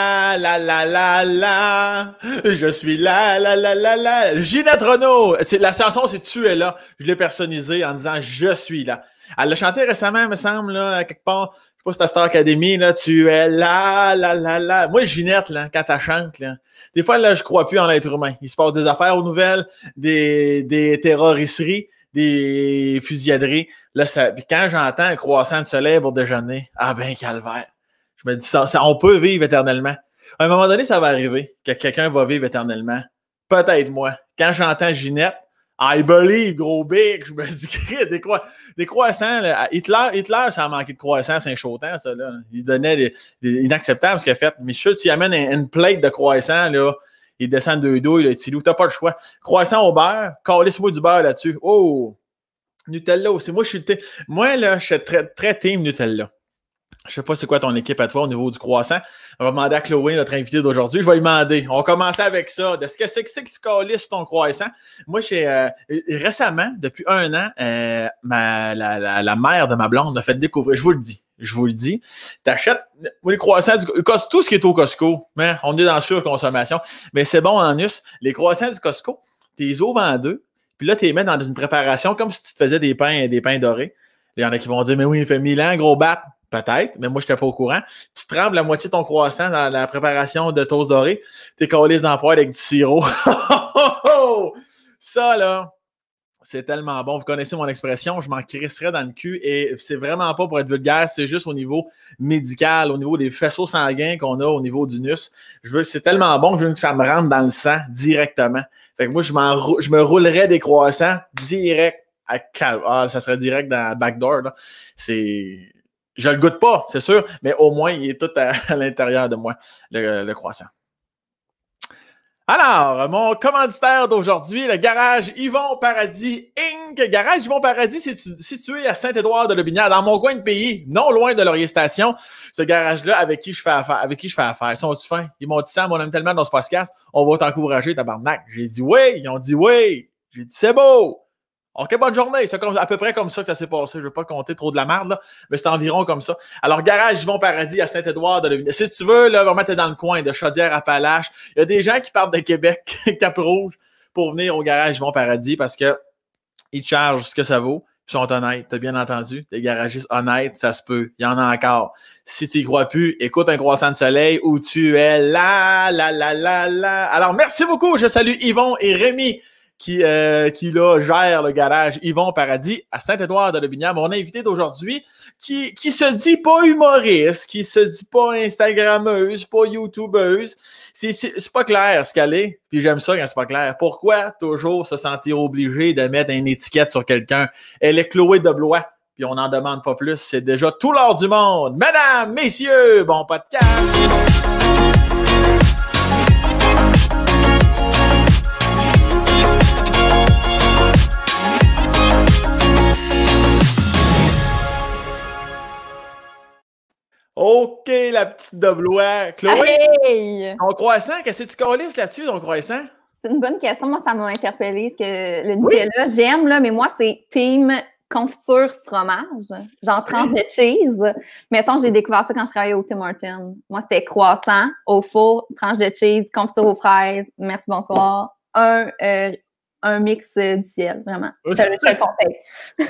Ah, la la la la, je suis là, la la la la. Ginette Renault, la chanson c'est Tu es là. Je l'ai personnisée en disant Je suis là. Elle l'a chanté récemment, il me semble, là, quelque part. Je sais pas si à Star Academy, là. Tu es là, la la la. Moi, Ginette, là, quand elle chante, des fois, là, je crois plus en l'être humain. Il se passe des affaires aux nouvelles, des, des terroriseries, des fusilladeries. Là, ça, quand j'entends un croissant de soleil pour déjeuner, ah ben, calvaire. Je me dis, ça, on peut vivre éternellement. À un moment donné, ça va arriver que quelqu'un va vivre éternellement. Peut-être moi. Quand j'entends Ginette, I believe, gros big, je me dis, des, des croissants. Là. Hitler, Hitler, ça a manqué de croissants, c'est un ça. Là. Il donnait des, inacceptables ce qu'il a fait. Mais sûr, tu amènes une, plate de croissants, là, il descend de dos, il tu t'as pas le choix. Croissant au beurre, calisse-moi du beurre là-dessus. Oh! Nutella aussi. Moi, je suis. Moi, là, je suis très, très team Nutella. Je sais pas c'est quoi ton équipe à toi au niveau du croissant. On va demander à Chloé, notre invité d'aujourd'hui. Je vais lui demander. On va commencer avec ça. De ce que c'est que, tu colisses ton croissant? Moi, j'ai euh, récemment, depuis un an, euh, la, mère de ma blonde m'a fait découvrir. Je vous le dis. Je vous le dis. T'achètes euh, les croissants du tout ce qui est au Costco. Mais hein, on est dans la surconsommation. Mais c'est bon en us. Les croissants du Costco, tu les ouvres en deux. Puis là, tu les mets dans une préparation comme si tu te faisais des pains, des pains dorés. Il y en a qui vont dire, mais oui, il fait mille ans, gros bat. Peut-être, mais moi, je n'étais pas au courant. Tu trembles la moitié de ton croissant dans la préparation de toast doré. T'es collé dans le avec du sirop. ça, là, c'est tellement bon. Vous connaissez mon expression, je m'en crisserais dans le cul. Et c'est vraiment pas pour être vulgaire, c'est juste au niveau médical, au niveau des faisceaux sanguins qu'on a au niveau du nus. Je veux, c'est tellement bon, que je veux que ça me rentre dans le sang directement. Fait que moi, je, je me roulerais des croissants direct à Ah, ça serait direct dans la backdoor, là. C'est je le goûte pas, c'est sûr, mais au moins, il est tout à, l'intérieur de moi, le, croissant. Alors, mon commanditaire d'aujourd'hui, le garage Yvon Paradis Inc. Garage Yvon Paradis, situé à Saint-Édouard-de-Lobinière, dans mon coin de pays, non loin de Laurier Station. Ce garage-là, avec qui je fais affaire, avec qui je fais affaire. Ils sont-tu fins? Ils m'ont dit ça, on aime tellement dans ce podcast, on va t'encourager, tabarnak. J'ai dit oui, ils ont dit oui. J'ai dit c'est beau. OK, bonne journée. C'est à peu près comme ça que ça s'est passé. Je ne veux pas compter trop de la merde, là, mais c'est environ comme ça. Alors, garage Yvon Paradis à Saint-Édouard de Si tu veux, là, vraiment, tu es dans le coin de Chaudière-Appalaches. Il y a des gens qui partent de Québec, Cap-Rouge, pour venir au garage Yvon Paradis parce que ils chargent ce que ça vaut. Ils sont honnêtes, t'as bien entendu. Des garagistes honnêtes, ça se peut. Il y en a encore. Si tu n'y crois plus, écoute un croissant de soleil où tu es là, là, là, là, là. Alors, merci beaucoup. Je salue Yvon et Rémi qui, euh, qui là, gère le garage Yvon Paradis à Saint-Édouard de On mon invité d'aujourd'hui, qui, qui se dit pas humoriste, qui se dit pas Instagrammeuse, pas YouTubeuse. C'est, c'est, pas clair ce qu'elle est, puis j'aime ça quand c'est pas clair. Pourquoi toujours se sentir obligé de mettre une étiquette sur quelqu'un? Elle est Chloé de Blois, puis on n'en demande pas plus. C'est déjà tout l'or du monde. Mesdames, messieurs, bon podcast! OK, la petite Blois. Chloé, en croissant, qu'est-ce que tu colises là-dessus, en croissant? C'est une bonne question. Moi, ça m'a interpellée. que le oui? là j'aime, là, mais moi, c'est team confiture fromage. Genre tranche de cheese. Mettons, j'ai découvert ça quand je travaillais au Tim Hortons. Moi, c'était croissant au four, tranche de cheese, confiture aux fraises. Merci, bonsoir. Un euh, un mix euh, du ciel, vraiment. C'est je,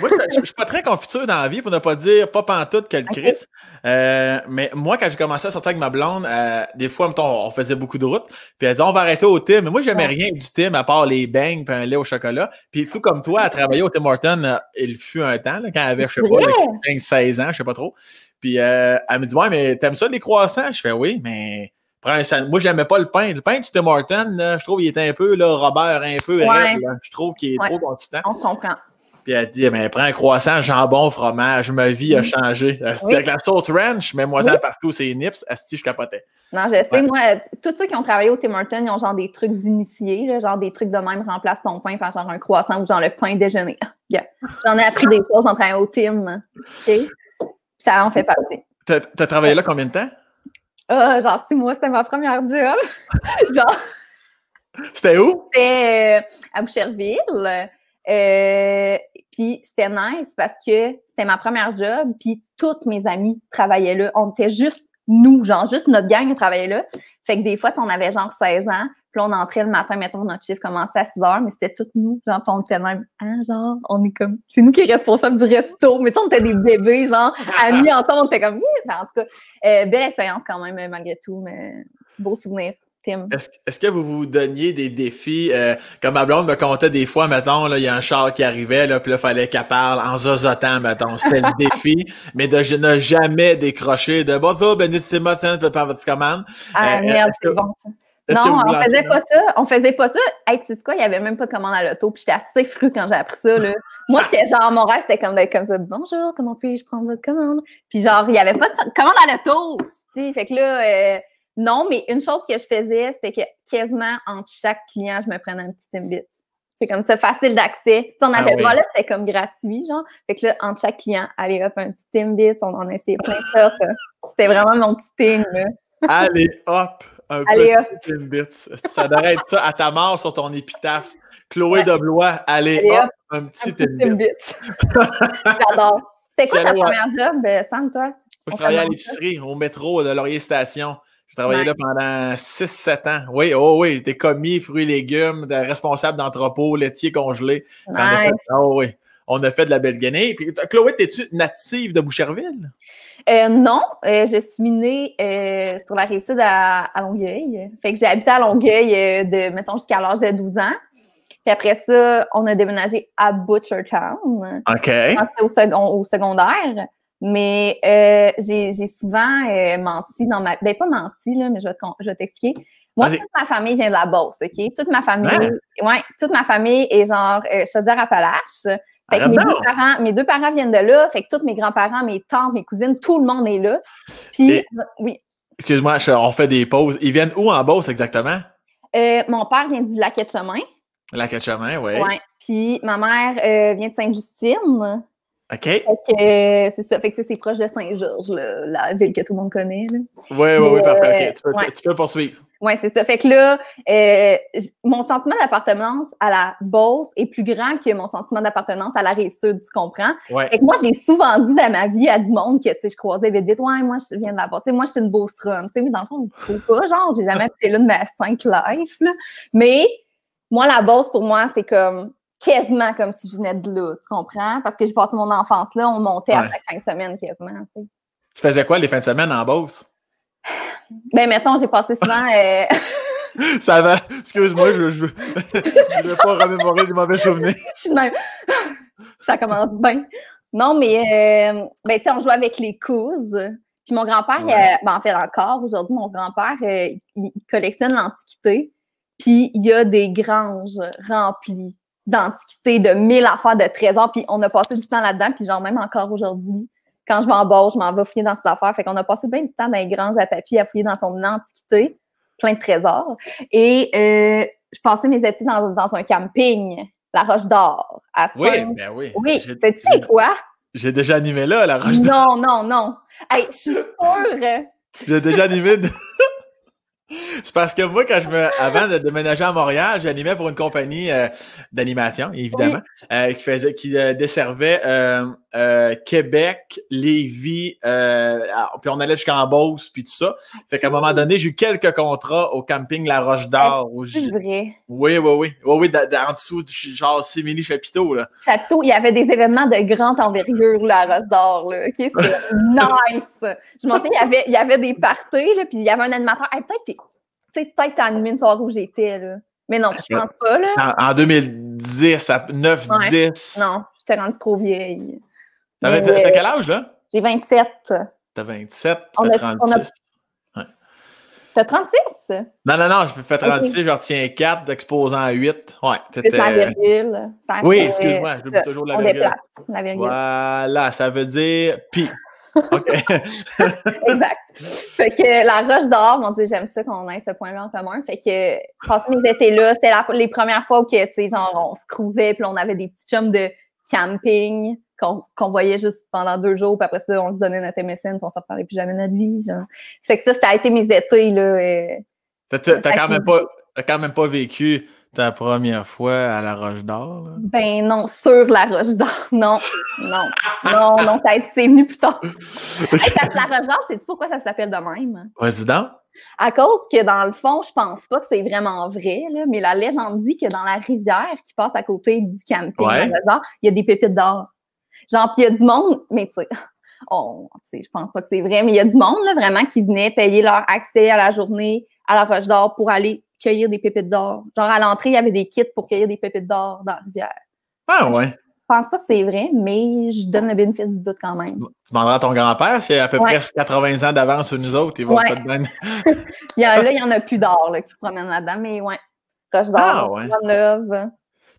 Moi, je, ne suis pas très confiture dans la vie pour ne pas dire pas pantoute quelle euh, le mais moi, quand j'ai commencé à sortir avec ma blonde, euh, des fois, on faisait beaucoup de routes. Puis elle dit on va arrêter au Tim. Mais moi, j'aimais n'aimais rien du Tim, à part les bangs et un lait au chocolat. Puis tout comme toi, à travailler au Tim Horton, il fut un temps, quand elle avait, je sais pas, 16 ans, je sais pas trop. Puis elle me dit Ouais, mais t'aimes ça les croissants? Je fais oui, mais Prends je n'aimais Moi, j'aimais pas le pain. Le pain du Tim Horton, je trouve qu'il était un peu, là, Robert, un peu Je trouve qu'il est ouais. trop temps. On comprend. Puis elle dit, mais eh ben, prends un croissant, jambon, fromage, ma vie a mm. changé. Avec la sauce ranch, mets-moi partout, c'est nips, asti, je capotais. Non, je sais, moi, euh, tous ceux qui ont travaillé au Tim Hortons, ils ont genre des trucs d'initiés, genre des trucs de même, remplace ton pain par genre un croissant ou genre le pain déjeuner. J'en ai appris des choses en train au Tim. Hein. Ça en fait partie. T'as as travaillé là combien de temps? Ah, genre six moi, c'était ma première job. genre. C'était où? C'était euh, à Boucherville. Euh, puis c'était nice parce que c'était ma première job, puis toutes mes amies travaillaient là. On était juste nous, genre juste notre gang travaillait là. Fait que des fois, on avait genre 16 ans, puis on entrait le matin, mettons, notre chiffre commençait à 6 heures, mais c'était tout nous. Genre, on était même, hein, genre, on est comme, c'est nous qui est responsables du resto. Mais tu on était des bébés, genre, amis ensemble, on était comme, oui, ben, en tout cas, euh, belle expérience quand même, euh, malgré tout, mais beau souvenir. Est-ce que vous vous donniez des défis? Euh, comme ma blonde me contait des fois, mettons, il y a un char qui arrivait, puis là, fallait qu'elle parle en zozotant, mettons. C'était le défi, mais de n'ai jamais décroché de Bonjour, tu peux pas votre commande. Ah, euh, merde, c'est bon Non, on faisait pas ça. On faisait pas ça. Hey, tu sais quoi, il n'y avait même pas de commande à l'auto. Puis j'étais assez fru quand j'ai appris ça. Là. Moi, j'étais genre, mon rêve, c'était comme d'être comme ça. Bonjour, comment puis-je prendre votre commande? Puis genre, il n'y avait pas de commande à l'auto. Fait que là, euh, non, mais une chose que je faisais, c'était que quasiment entre chaque client, je me prenais un petit Timbit. C'est comme ça, facile d'accès. on avait pas, là, c'était comme gratuit, genre. Fait que là, entre chaque client, allez hop, un petit Timbit, on en essayait plein de sortes. C'était vraiment mon petit thing, là. allez hop! Un petit Timbit. Ça devrait être ça à ta mort sur ton épitaphe. Chloé ouais. de Blois, allez, hop, un petit, un Timbit. J'adore. C'était quoi ta première job, euh, Sam, toi? je travaillais à l'épicerie, au métro de Laurier Station. J'ai travaillé là pendant 6-7 ans. Oui, oh oui, j'étais commis, fruits, et légumes, responsable d'entrepôt, laitier congelé. On oh on a fait de la belle Puis, Chloé, es-tu native de Boucherville? Euh, non, euh, je suis née euh, sur la rive à, Longueuil. Fait que j'ai habité à Longueuil de, mettons, jusqu'à l'âge de 12 ans. Puis après ça, on a déménagé à Butchertown. OK. Au, second, au secondaire. Mais euh, j'ai souvent euh, menti dans ma... Ben, pas menti, là, mais je vais t'expliquer. Moi, toute ma famille vient de la Beauce, OK? Toute ma famille... Hein? Ouais, toute ma famille est genre euh, à appalaches Fait que mes, deux parents, mes deux, parents, viennent de là. Fait que tous mes grands-parents, mes tantes, mes cousines, tout le monde est là. Puis, euh, oui. Excuse-moi, on fait des pauses. Ils viennent où en Beauce exactement? mon père vient du lac chemin lac chemin Oui. Puis ma mère vient de Sainte-Justine. OK. Ok, euh, c'est ça. Fait que c'est proche de Saint-Georges, la ville que tout le monde connaît. Là. Oui, oui, oui, parfait. Euh, tu, peux, poursuivre. Oui, c'est ça. Fait que là, euh, mon sentiment d'appartenance à la Beauce est plus grand que mon sentiment d'appartenance à la Rive-Sud, tu comprends? Ouais. Fait que moi, je l'ai souvent dit dans ma vie à du monde que, tu sais, je croisais vite, dit ouais, moi, je viens de la Beauce. moi, je suis une Beauce run. Tu sais, mais dans le fond, je trouve pas, genre, j'ai jamais été l'une de mes cinq life, Mais moi, la Beauce, pour moi, c'est comme quasiment comme si je venais de là, tu comprends? Parce que j'ai passé mon enfance là, on montait à chaque fin de semaine quasiment. Tu, faisais quoi les fins de semaine en Beauce? Ben, mettons, j'ai passé souvent. Euh, Ça va, excuse-moi, je ne je... je veux pas remémorer les mauvais souvenirs. Ça commence bien. Non, mais, euh, ben, tu sais, on jouait avec les couses. Puis mon grand-père, euh, ben, en fait, encore aujourd'hui, mon grand-père, il collectionne l'Antiquité. Puis il y a des granges remplies d'antiquité, de mille affaires, de trésors, puis on a passé du temps là-dedans, puis genre même encore aujourd'hui, quand je vais en je m'en vais fouiller dans cette affaires. Fait qu'on a passé bien du temps dans les granges à papier à fouiller dans son antiquité, plein de trésors. Et euh, je passais mes étés dans, un camping, la Roche d'Or, à Oui, ben oui. Oui, tu sais quoi? J'ai déjà animé là, la Roche d'Or. Non, non, non. Hey, je suis sûre... J'ai déjà animé. C'est parce que moi, quand je me, avant de déménager à Montréal, j'animais pour une compagnie euh, d'animation, évidemment, euh, qui faisait, qui euh, desservait Québec, Lévis, puis on allait jusqu'en Beauce, puis tout ça. Fait qu'à un moment donné, j'ai eu quelques contrats au camping La Roche d'Or. Ah, c'est vrai. Oui, oui, oui. Oui, oui, en dessous du genre Simili Chapiteau, là. Chapiteau, il y avait des événements de grande envergure, La Roche d'Or, là. OK, c'était nice. Je me souviens, il y avait, des parties, là, puis il y avait un animateur. peut-être tu sais, peut-être as animé une soirée où j'étais, là. Mais non, je pense pas, là. En, 2010, à 9, 10. Non, j'étais rendu trop vieille. T'as euh, quel âge, là? Hein? J'ai 27. T'as 27, t'as 36. A... T'as 36? Non, non, non, je fais 36, je retiens 4, d'exposant 8. Ouais, C'est la euh, virgule. oui, excuse-moi, je veux toujours la virgule. Déplace, la virgule. Voilà, ça veut dire pi. exact. Fait que la roche d'or, on dit j'aime ça qu'on ait ce point-là en commun. Fait que, quand mes étés là, c'était les premières fois où, tu sais, genre, on se cruisait, puis on avait des petits chums de camping qu'on voyait juste pendant deux jours, puis après ça, on se donnait notre MSN, puis on s'en parlait plus jamais de notre vie. Genre. Fait que ça, ça a été mes étés, là. Euh, t'as quand même pas. T'as quand même pas vécu ta première fois à la Roche d'Or? Ben non, sur la Roche d'Or. Non, non, non, non, c'est venu plus tard. la Roche d'Or, sais-tu pourquoi ça s'appelle de même? Résident? Hein? À cause que, dans le fond, je pense pas que c'est vraiment vrai, mais la légende dit que dans la rivière qui passe à côté du camping il y a des pépites d'or. Genre, puis il y a du monde, mais tu sais, je pense pas que c'est vrai, mais il y a du monde, vraiment, qui venait payer leur accès à la journée à la Roche d'Or pour aller cueillir des pépites d'or. Genre, à l'entrée, il y avait des kits pour cueillir des pépites d'or dans la rivière. Ah ouais. Je pense pas que c'est vrai, mais je donne le bénéfice du doute quand même. Tu demanderas à ton grand-père s'il a à peu près 80 ans d'avance sur nous autres. Il va pas de il là, il n'y en a plus d'or qui se promène là-dedans, mais ouais. Roche d'or, ah, ouais.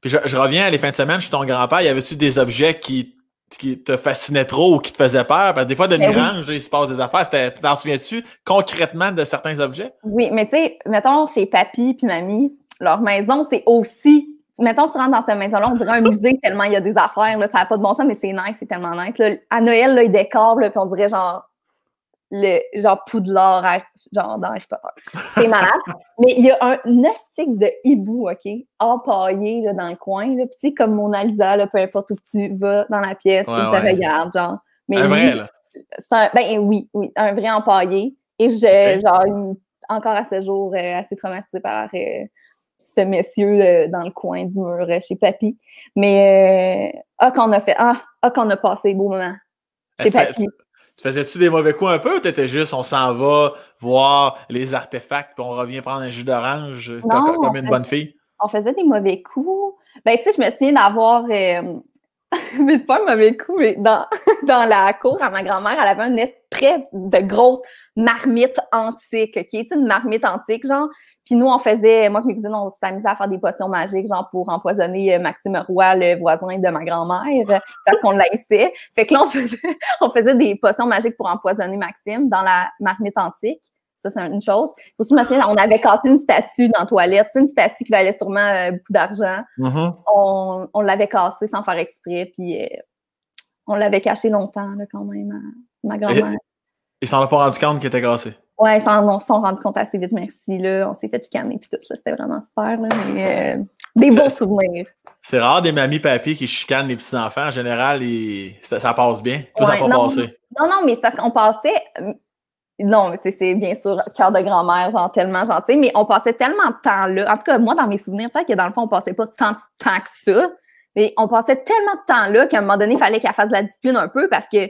Puis je, je, reviens à les fins de semaine chez ton grand-père. Il y avait-tu des objets qui qui te fascinait trop ou qui te faisait peur? des fois, de grange, ben il se passe des affaires. T'en souviens-tu concrètement de certains objets? Oui, mais tu sais, mettons chez papy puis mamie, leur maison, c'est aussi. Mettons, tu rentres dans cette maison-là, on dirait un musée tellement il y a des affaires, ça n'a pas de bon sens, mais c'est nice, c'est tellement nice. Là, à Noël, là, ils décorent, puis on dirait genre le genre poudlard genre dans Harry Potter. C'est malade. Mais il y a un gnostic de hibou, OK, empaillé là, dans le coin. Là. Puis comme mon Alisa, là, peu importe où tu vas dans la pièce, tu ouais. regardes, genre. Mais un vrai, là. C'est un, ben oui, oui, un vrai empaillé. Et j'ai, genre, encore à ce jour, euh, assez traumatisé par euh, ce monsieur euh, dans le coin du mur chez Papy. Mais, ah, qu'on a fait, ah, ah qu'on a passé beau moment chez Papy. Tu faisais-tu des mauvais coups un peu ou t'étais juste on s'en va voir les artefacts puis on revient prendre un jus d'orange euh, comme, une bonne fille? On faisait des mauvais coups. Ben, tu sais, je me souviens d'avoir. Euh, mais c'est pas un mauvais coup, mais dans, dans la cour, à ma grand-mère, elle avait un esprit de grosse marmite antique, qui okay? est une marmite antique, genre, puis nous, on faisait, moi et mes cousines, on s'amusait à faire des potions magiques, genre pour empoisonner euh, Maxime Roy, le voisin de ma grand-mère, euh, parce qu'on laissait. Fait que là, on faisait, des potions magiques pour empoisonner Maxime dans la marmite antique. Ça, c'est une chose. Aussi, on avait cassé une statue dans la toilette, une statue qui valait sûrement euh, beaucoup d'argent. Mm-hmm. On, l'avait cassée sans faire exprès, puis on l'avait caché longtemps, quand même, à ma grand-mère. Et, c'est s'en a pas rendu compte qu'il était cassé. Ouais, ils on sont rendus compte assez vite, merci. Là. On s'est fait chicaner puis tout, c'était vraiment super. Là, euh, des bons souvenirs. C'est rare des mamies papiers qui chicanent les petits-enfants. En général, ça, passe bien. Tout ça n'a pas non, passé. Non, non, mais c'est parce qu'on passait. Euh, non, mais c'est bien sûr cœur de grand-mère, genre tellement gentil, mais on passait tellement de temps là. En tout cas, moi, dans mes souvenirs, peut-être que dans le fond, on passait pas tant de temps que ça. Mais on passait tellement de temps là qu'à un moment donné, il fallait qu'elle fasse de la discipline un peu parce que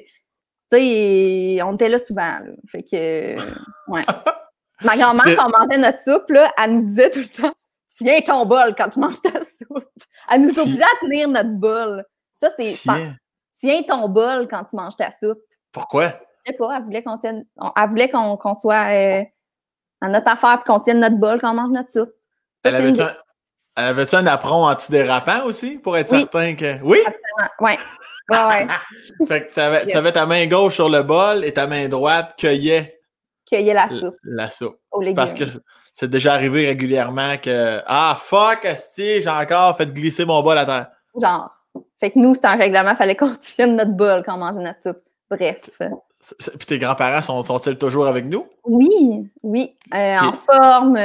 tu sais, on était là souvent. Fait que, euh, ouais. Ma grand-mère, quand on mangeait notre soupe, là, elle nous disait tout le temps Tiens ton bol quand tu manges ta soupe. Elle nous obligeait à tenir notre bol. Ça, c'est. Tiens. ton bol quand tu manges ta soupe. Pourquoi? Je sais pas, elle voulait qu'on tienne. Elle voulait qu'on soit dans euh, notre affaire et qu'on tienne notre bol quand on mange notre soupe. elle, avait avais euh, avait-tu un apron antidérapant aussi pour être certain que. Oui? Oui. Ouais, fait que tu avais, euh, ta main gauche sur le bol et ta main droite cueillait. Cueillait la soupe. La soupe. Parce que c'est déjà arrivé régulièrement que Ah, fuck, Asti, j'ai encore fait glisser mon bol à terre. Genre. Fait que nous, c'est un règlement, fallait qu'on tienne notre bol quand on mangeait notre soupe. Bref. Puis tes grands-parents sont-ils toujours avec nous? Oui, oui. Euh, en forme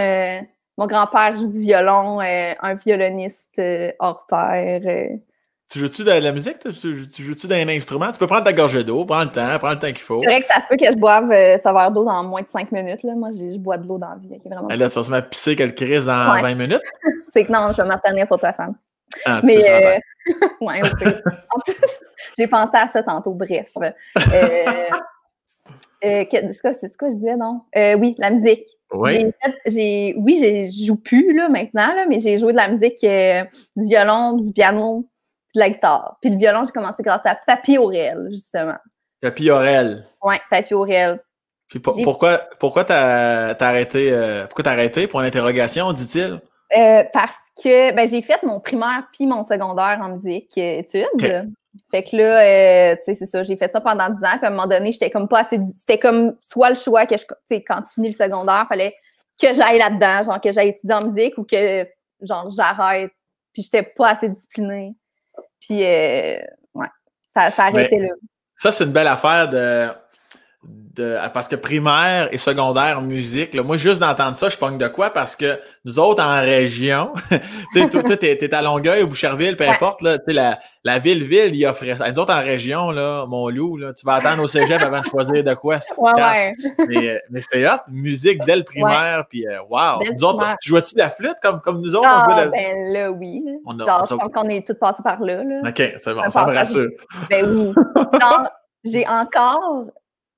mon grand-père joue du violon, euh, un violoniste euh, hors pair. Euh. Tu joues-tu de la musique? Tu, tu joues-tu d'un instrument? Tu peux prendre ta gorgée d'eau, prends le temps, prends le temps qu'il faut. C'est vrai que ça se peut que je boive euh, ce d'eau dans moins de cinq minutes. Là. Moi, je bois de l'eau dans la vie. Là, tu vas se mettre pisser dans vingt 20 minutes? c'est que non, je vais m'attendre pour toi, Sam. Ah, tu Mais, euh... ouais, En plus, j'ai pensé à ça tantôt, bref. c'est ce que je disais, non? oui, la musique. J'ai oui, je joue plus maintenant, mais j'ai joué de la musique, euh, du violon, du piano, de la guitare. Puis le violon, j'ai commencé grâce à Papy Aurel, justement. Papy Aurel. Oui, Papy Aurel. Puis pourquoi, euh, pourquoi t'as arrêté, pour l'interrogation, dit-il? Euh, parce que ben, j'ai fait mon primaire puis mon secondaire en musique études. Fait que là, euh, tu sais, c'est ça, j'ai fait ça pendant 10 ans. à un moment donné, j'étais comme pas assez. C'était comme soit le choix que je. Tu sais, quand tu finis le secondaire, fallait que j'aille là-dedans, genre que j'aille étudier en musique ou que, genre, j'arrête. Puis j'étais pas assez disciplinée. Puis, euh, ouais, ça, ça arrêtait là. Ça, c'est une belle affaire de parce que primaire et secondaire musique, là, moi, juste d'entendre ça, je pogne de quoi? Parce que nous autres, en région, tu sais, t'es à Longueuil, ou Boucherville, peu importe, là, la, la ville-ville, il offrait ça. Nous autres, en région, là, mon loup, tu vas attendre au cégep avant de choisir de quoi. Mais, euh, mais c'est hot, musique dès le primaire, puis euh, wow! nous autres, tu jouais-tu de la flûte comme, comme nous autres? Ah, ben là, oui. On je pense qu'on est tous passés par là. là. OK, c'est bon, ça me rassure. Ben oui. j'ai encore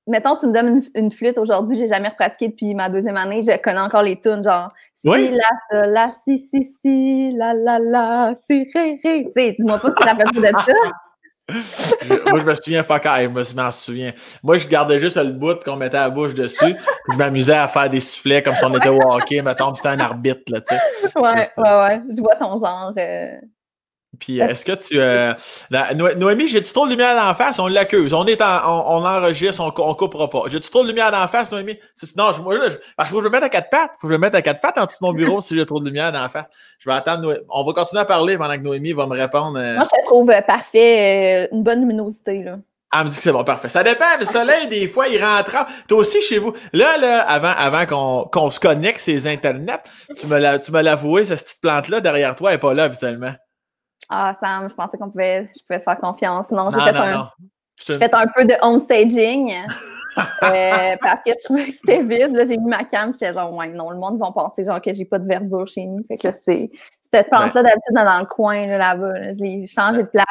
mettons, tu me donnes une, flûte aujourd'hui, j'ai jamais repratiqué depuis ma deuxième année, je connais encore les tunes, genre, si, la, la, si, si, si, la, la, la, si, ré, ré. Tu sais, dis-moi pas que tu fait de ça. moi, je me souviens, fuck, ah, je me souviens. Moi, je gardais juste le bout qu'on mettait la bouche dessus. je m'amusais à faire des sifflets comme si on était au hockey, mettons, c'était un arbitre, là, tu sais. Ouais, euh, ouais, ouais. Je vois ton genre. Euh, puis euh, est-ce que tu. Euh, Noémie, j'ai-tu trop de lumière en face? On l'accuse. On est on, enregistre, on, on coupera pas. J'ai-tu trop de lumière d'en face, Noémie? Non, je, moi, je, je vais me mettre à quatre pattes. je vais me mettre à quatre pattes en dessous de mon bureau si j'ai trop de lumière en face. Je vais attendre. Noémie. On va continuer à parler pendant que Noémie va me répondre. Euh. Moi, je trouve parfait. une bonne luminosité, là. Ah, me dit que c'est bon, parfait. Ça dépend. Le soleil, des fois, il rentre. T'es aussi, chez vous. Là, là, avant, avant qu'on se connecte, ces internets, tu me l'avoué cette petite plante-là derrière toi n'est pas là, habituellement. Ah, Sam, je pensais qu'on pouvait, je pouvais faire confiance. Non, j'ai fait, fait, un peu de on staging euh, parce que je trouvais que c'était vide. Là, j'ai mis ma cam, j'étais genre, ouais, non, le monde va penser genre que j'ai pas de verdure chez nous. Fait que là, c'est cette ben. plante-là d'habitude dans, le coin là-bas. je l'ai changé ben. de place.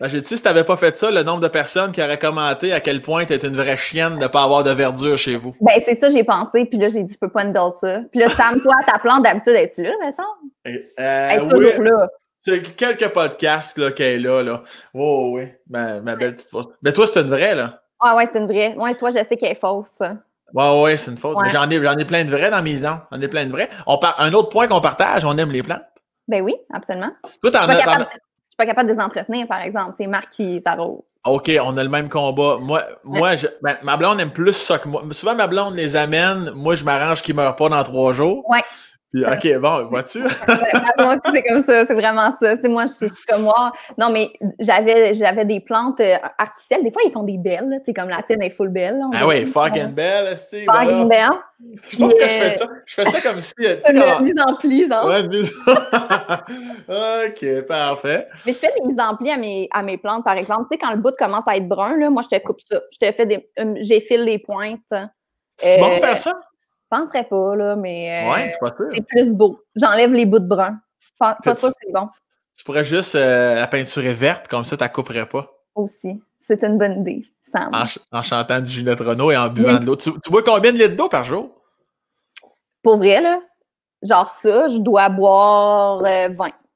Ben, j'ai dit, si t'avais pas fait ça, le nombre de personnes qui auraient commenté à quel point t'es une vraie chienne de pas avoir de verdure chez vous. Ben, c'est ça, j'ai pensé. Puis là, j'ai dit, je peux pas d'autre ça. Puis là, Sam, toi, ta plante d'habitude, es-tu là, mettons? Euh, euh elle est toujours oui. là. C'est quelques podcasts là, qu'elle est là, Oh oui, ma, belle petite fausse. Mais toi, c'est une vraie, là. Ah ouais, c'est une vraie. Moi, toi, je sais qu'elle est fausse. Ouais, ouais, c'est une fausse. Mais j'en ai, ai plein de vraies dans mes ans. J'en ai plein de vraies. On Un autre point qu'on partage, on aime les plantes. Ben oui, absolument. Je ne Je suis pas capable de les entretenir, par exemple. C'est Marc qui s'arrose. Ah, OK, on a le même combat. Moi, moi ben, ma blonde aime plus ça que moi. Souvent, ma blonde les amène. Moi, je m'arrange qu'ils ne meurent pas dans trois jours. Ouais. OK, bon, voiture. moi c'est comme ça, c'est vraiment ça. C'est moi, je, suis comme moi. Non, mais j'avais, des plantes euh, artificielles. Des fois, ils font des belles, C'est comme la tienne est full belle. ah oui, fucking belle, tu Fucking belle. Je pense que je fais ça. Je fais euh, ça comme si. Euh, tu une mise en pli, genre. Ouais, mise OK, parfait. Mais je fais des mises en pli à mes, à mes plantes, par exemple. Tu sais, quand le bout commence à être brun, là, moi, je te coupe ça. Je te fais des. J'effile les pointes. C'est bon de faire ça? penserais pas, là, mais euh, c'est plus beau. J'enlève les bouts de brun. Pas, sûr c'est bon. Tu pourrais juste euh, La la est verte, comme ça, tu la couperais pas. Aussi. C'est une bonne idée, En, chantant du Ginette Renault et en buvant de l'eau. Tu, vois combien de litres d'eau par jour? Pour vrai, là, genre ça, je dois boire 20.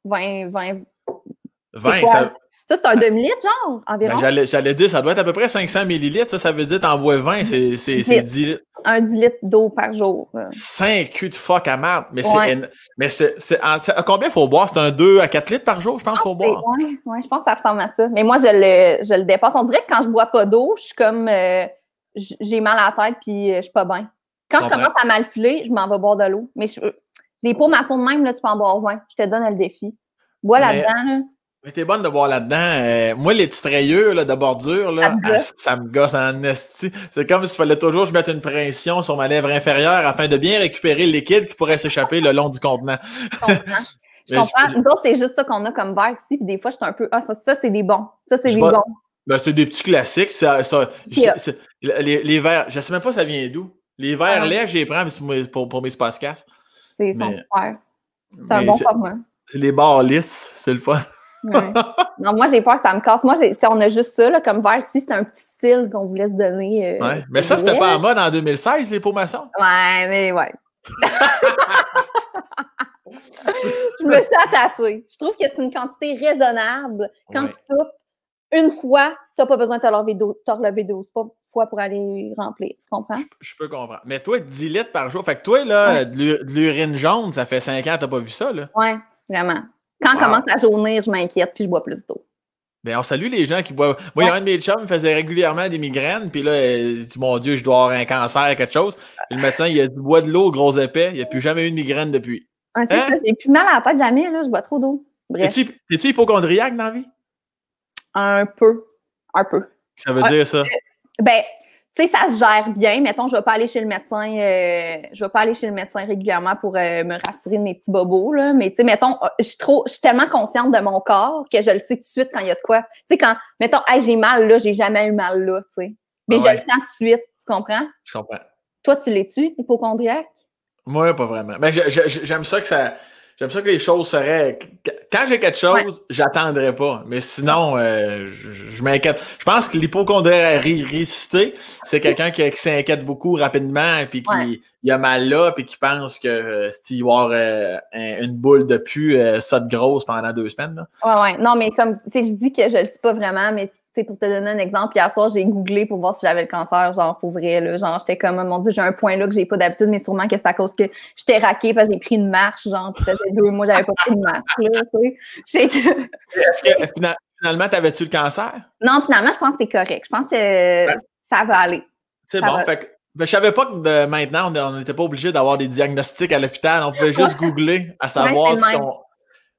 20, 20. 20, ça... Ça, c'est un demi-litre, genre, ben, environ? J'allais dire, ça doit être à peu près 500 millilitres. Ça, ça veut dire bois 20, c'est 10 litres. Un 10 litres d'eau par jour. 5 culs de fuck à marde. Mais c'est... Combien faut boire? C'est un 2 à 4 litres par jour, je pense, qu'il faut ah, boire? Oui, ouais, je pense que ça ressemble à ça. Mais moi, je le, je le dépasse. On dirait que quand je bois pas d'eau, je suis comme... Euh, j'ai mal à la tête, puis euh, je suis pas bien. Quand je commence à mal filer, je m'en vais boire de l'eau. Mais euh, les pots maçons de même, là, tu peux en boire 20. Je te donne le défi. Bois là-dedans, là. Mais t'es bonne de voir là-dedans. Euh, moi, les petits rayures là, de bordure, là, ah, ça me gosse en esti. C'est comme s'il fallait toujours que je mette une pression sur ma lèvre inférieure afin de bien récupérer le liquide qui pourrait s'échapper le long du contenant. Je comprends. Je c'est juste ça qu'on a comme verre ici. Puis des fois, je suis un peu. Ah, ça, c'est des bons. Ça, c'est des bons. Ben, c'est des petits classiques. Euh, les, verres, je ne sais même pas ça vient d'où. Les verres ah. je les prends pour, mes space C'est verre. C'est un bon format. Les bars lisses, c'est le fun non, moi, j'ai peur que ça me casse. Moi, on a juste ça, comme verre ici, c'est un petit style qu'on vous laisse donner. Euh, mais ça, c'était pas en mode en 2016, les pots maçons. Ouais, mais ouais. je me suis attachée. Je trouve que c'est une quantité raisonnable. Quand tu coupes une fois, tu n'as pas besoin de t'enlever fois pour aller remplir. Tu comprends? Je, peux comprendre. Mais toi, 10 litres par jour. Fait que toi, de l'urine jaune, ça fait 5 ans que tu n'as pas vu ça. Là. Ouais, vraiment. Quand commence à jaunir, je m'inquiète, puis je bois plus d'eau. Bien, on salue les gens qui boivent. Moi, il y a un de mes chums qui faisait régulièrement des migraines, puis là, euh, il dit Mon Dieu, je dois avoir un cancer, quelque chose. le médecin, il a Bois de l'eau, gros épais. Il n'y a plus jamais eu de migraine depuis. Ah, c'est hein? J'ai plus mal à la tête jamais, là. Je bois trop d'eau. T'es-tu, es tu hypochondriaque dans la vie Un peu. Un peu. Ça veut dire ça euh, Ben, tu sais, ça se gère bien. Mettons, je vais pas aller chez le médecin, euh, je vais pas aller chez le médecin régulièrement pour euh, me rassurer de mes petits bobos, là. Mais tu sais, mettons, oh, je suis tellement consciente de mon corps que je le sais tout de suite quand il y a de quoi. Tu sais, quand, mettons, j'ai mal là, j'ai jamais eu mal là, tu sais. Mais je le sens tout de suite, tu comprends? Je comprends. Toi, tu l'es-tu, hypochondriaque? Moi, pas vraiment. Mais j'aime ça que ça, J'aime ça que les choses seraient. Quand j'ai quelque chose, j'attendrai pas. Mais sinon, euh, je, m'inquiète. Je pense que réciter, c'est quelqu'un qui, s'inquiète beaucoup rapidement, puis qui a mal là, puis qui pense que euh, si tu euh, une boule de pu, ça de grosse pendant deux semaines. Là. Ouais, ouais. Non, mais comme, tu je dis que je le suis pas vraiment, mais pour te donner un exemple, hier soir, j'ai googlé pour voir si j'avais le cancer, genre, pour vrai, Genre, j'étais comme, mon Dieu, j'ai un point là que j'ai pas d'habitude, mais sûrement que c'est à cause que j'étais raqué parce que j'ai pris une marche, genre, puis ça deux mois, j'avais pas pris une marche, tu avais euh, finalement, t'avais-tu le cancer? Non, finalement, je pense que c'est correct. Je pense que ça va aller. C'est bon, fait que. Ben, je savais pas que maintenant, on n'était pas obligé d'avoir des diagnostics à l'hôpital. On pouvait juste googler à savoir si on.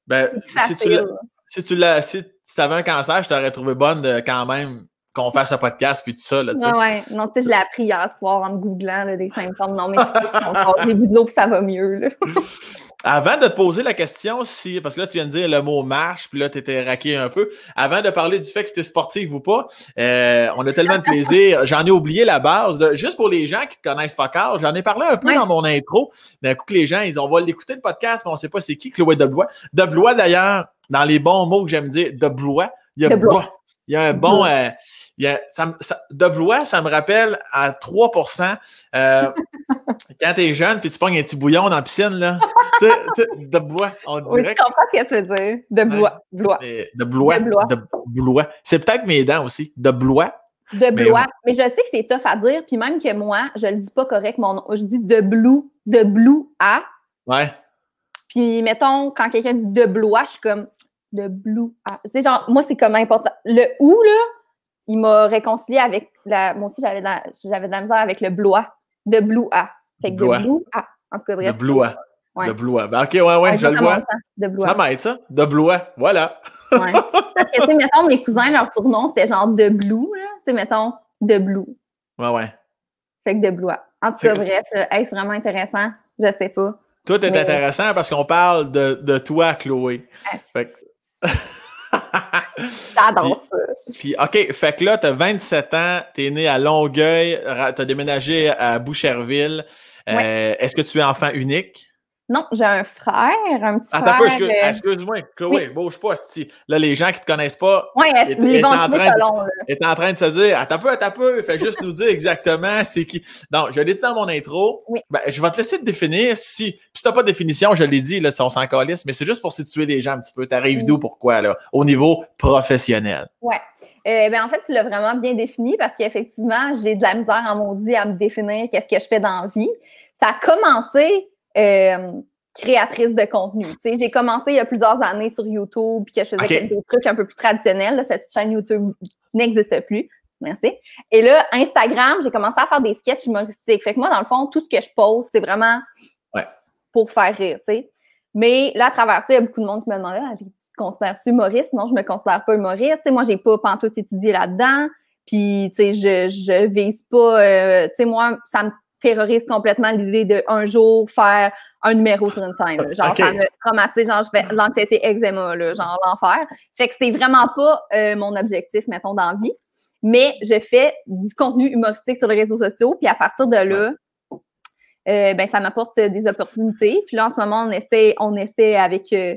Ben, si tu, l'as tu avais un cancer, je t'aurais trouvé bonne de, quand même qu'on fasse un podcast puis tout ça. Là, ouais, Non, tu sais, je l'ai appris hier soir en me googlant là, des symptômes. Non, mais au début bouts de l'eau puis ça va mieux. Là. Avant de te poser la question, si, parce que là, tu viens de dire le mot marche, puis là, tu étais raqué un peu. Avant de parler du fait que c'était sportif ou pas, euh, on a tellement de plaisir. J'en ai oublié la base. juste pour les gens qui te connaissent Focal, j'en ai parlé un peu dans mon intro. Mais coup, les gens, ils ont, on va l'écouter le podcast, mais on ne sait pas c'est qui, Chloé Deblois. Deblois, d'ailleurs, dans les bons mots que j'aime dire, Deblois, il y a Il y a un bon de Blois, ça me rappelle à 3 euh, quand t'es jeune puis tu pognes un petit bouillon dans la piscine. Là. de Blois, on dirait. Oui, je comprends ce que tu veux dire. De Blois. de Blois. De Blois. C'est peut-être mes dents aussi. De Blois. De Blois. Mais, je sais que c'est tough à dire, puis même que moi, je le dis pas correct, mon nom. Je dis de Blue. de Blue à. Ouais. Puis mettons, quand quelqu'un dit de Blois, je suis comme de Blue à. C'est genre, moi, c'est comme important. Le ou, là, il m'a réconcilié avec la. Moi aussi, j'avais de, la... misère avec le Blois, de Blois. Fait que Blois. de a en tout cas, bref. De Blois. De Blois. Ben, ok, ouais, ouais, je le vois. Ça m'aide, ça. De Blois. Voilà. ouais. Parce que, tu sais, mettons, mes cousins, leur surnom, c'était genre De Blou, là. Tu sais, mettons, De Blou. Ouais, ouais. Fait que De Blois. En tout cas, bref, est c'est vraiment intéressant. Je sais pas. Tout est intéressant parce qu'on parle de, de, toi, Chloé. Ah, fait J'adore Puis, OK, fait que là, tu as 27 ans, tu es né à Longueuil, tu as déménagé à Boucherville. Euh, est-ce que tu es enfant unique? Non, j'ai un frère, un petit frère. Excuse, euh, Excuse-moi, Chloé, bouge pas. Si, là, les gens qui te connaissent pas. Oui, est, en, train de, en train de se dire Attends peu, attends peu. fais juste nous dire exactement c'est qui. Donc, je l'ai dit dans mon intro. Ben, je vais te laisser te définir si. Puis tu n'as pas de définition, je l'ai dit, là, si on s'en calisse, mais c'est juste pour situer les gens un petit peu. Tu arrives d'où, pourquoi, là, au niveau professionnel. Oui, euh, ben, en fait, tu l'as vraiment bien défini parce qu'effectivement, j'ai de la misère en maudit à me définir qu'est-ce que je fais dans la vie. Ça a commencé euh, créatrice de contenu. J'ai commencé il y a plusieurs années sur YouTube, puis que je faisais des trucs un peu plus traditionnels. cette chaîne YouTube n'existe plus. Merci. Et là, Instagram, j'ai commencé à faire des sketchs humoristiques. Fait que moi, dans le fond, tout ce que je pose, c'est vraiment pour faire rire, Mais là, à travers ça, il y a beaucoup de monde qui me demandait ah, Tu te considères-tu humoriste? Non, je me considère pas humoriste. sais, moi, j'ai pas pantoute étudié là-dedans. Puis, je, je vise pas. Euh, moi, ça me terrorise complètement l'idée de un jour faire un numéro sur une scène. Genre, ça me traumatise, genre, je fais l'anxiété eczéma, genre l'enfer. Fait que c'est vraiment pas euh, mon objectif, mettons, dans vie. Mais je fais du contenu humoristique sur les réseaux sociaux, puis à partir de là, euh, ben, ça m'apporte des opportunités. Puis là, en ce moment, on essaie, on essaie avec. Euh,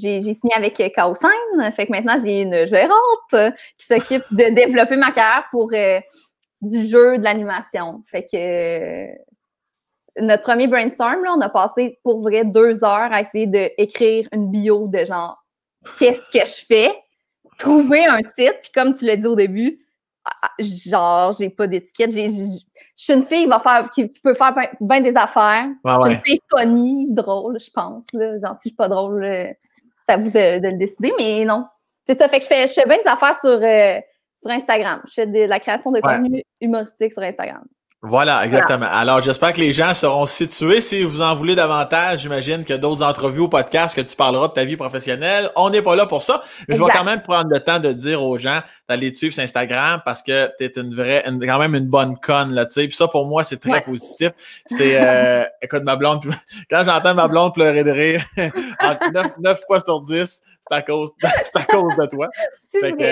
j'ai, signé avec Kaosen, fait que maintenant j'ai une gérante qui s'occupe de développer ma carrière pour du jeu, de l'animation. Fait que euh, notre premier brainstorm, là, on a passé pour vrai deux heures à essayer d'écrire une bio de genre qu'est-ce que je fais, trouver un titre, puis comme tu l'as dit au début, ah, ah, genre j'ai pas d'étiquette, je suis une fille qui, va faire, qui peut faire bien ben des affaires. une fille funny, drôle, je pense. Genre, si je suis pas drôle, euh, c'est à vous de, le décider, mais non. C'est ça. Fait que je fais, je fais bien des affaires sur euh, sur Instagram. Je fais de la création de contenu humoristique sur Instagram. Voilà, exactement. Alors, j'espère que les gens seront situés. Si vous en voulez davantage, j'imagine que d'autres entrevues ou podcasts que tu parleras de ta vie professionnelle. On n'est pas là pour ça. Mais je vais quand même prendre le temps de dire aux gens d'aller te suivre sur Instagram parce que tu es une vraie, quand même une bonne conne, là, tu sais. Puis ça, pour moi, c'est très positif. C'est, euh, écoute, ma blonde, quand j'entends ma blonde pleurer de rire, 9, fois sur 10, c'est à cause, c'est à cause de toi.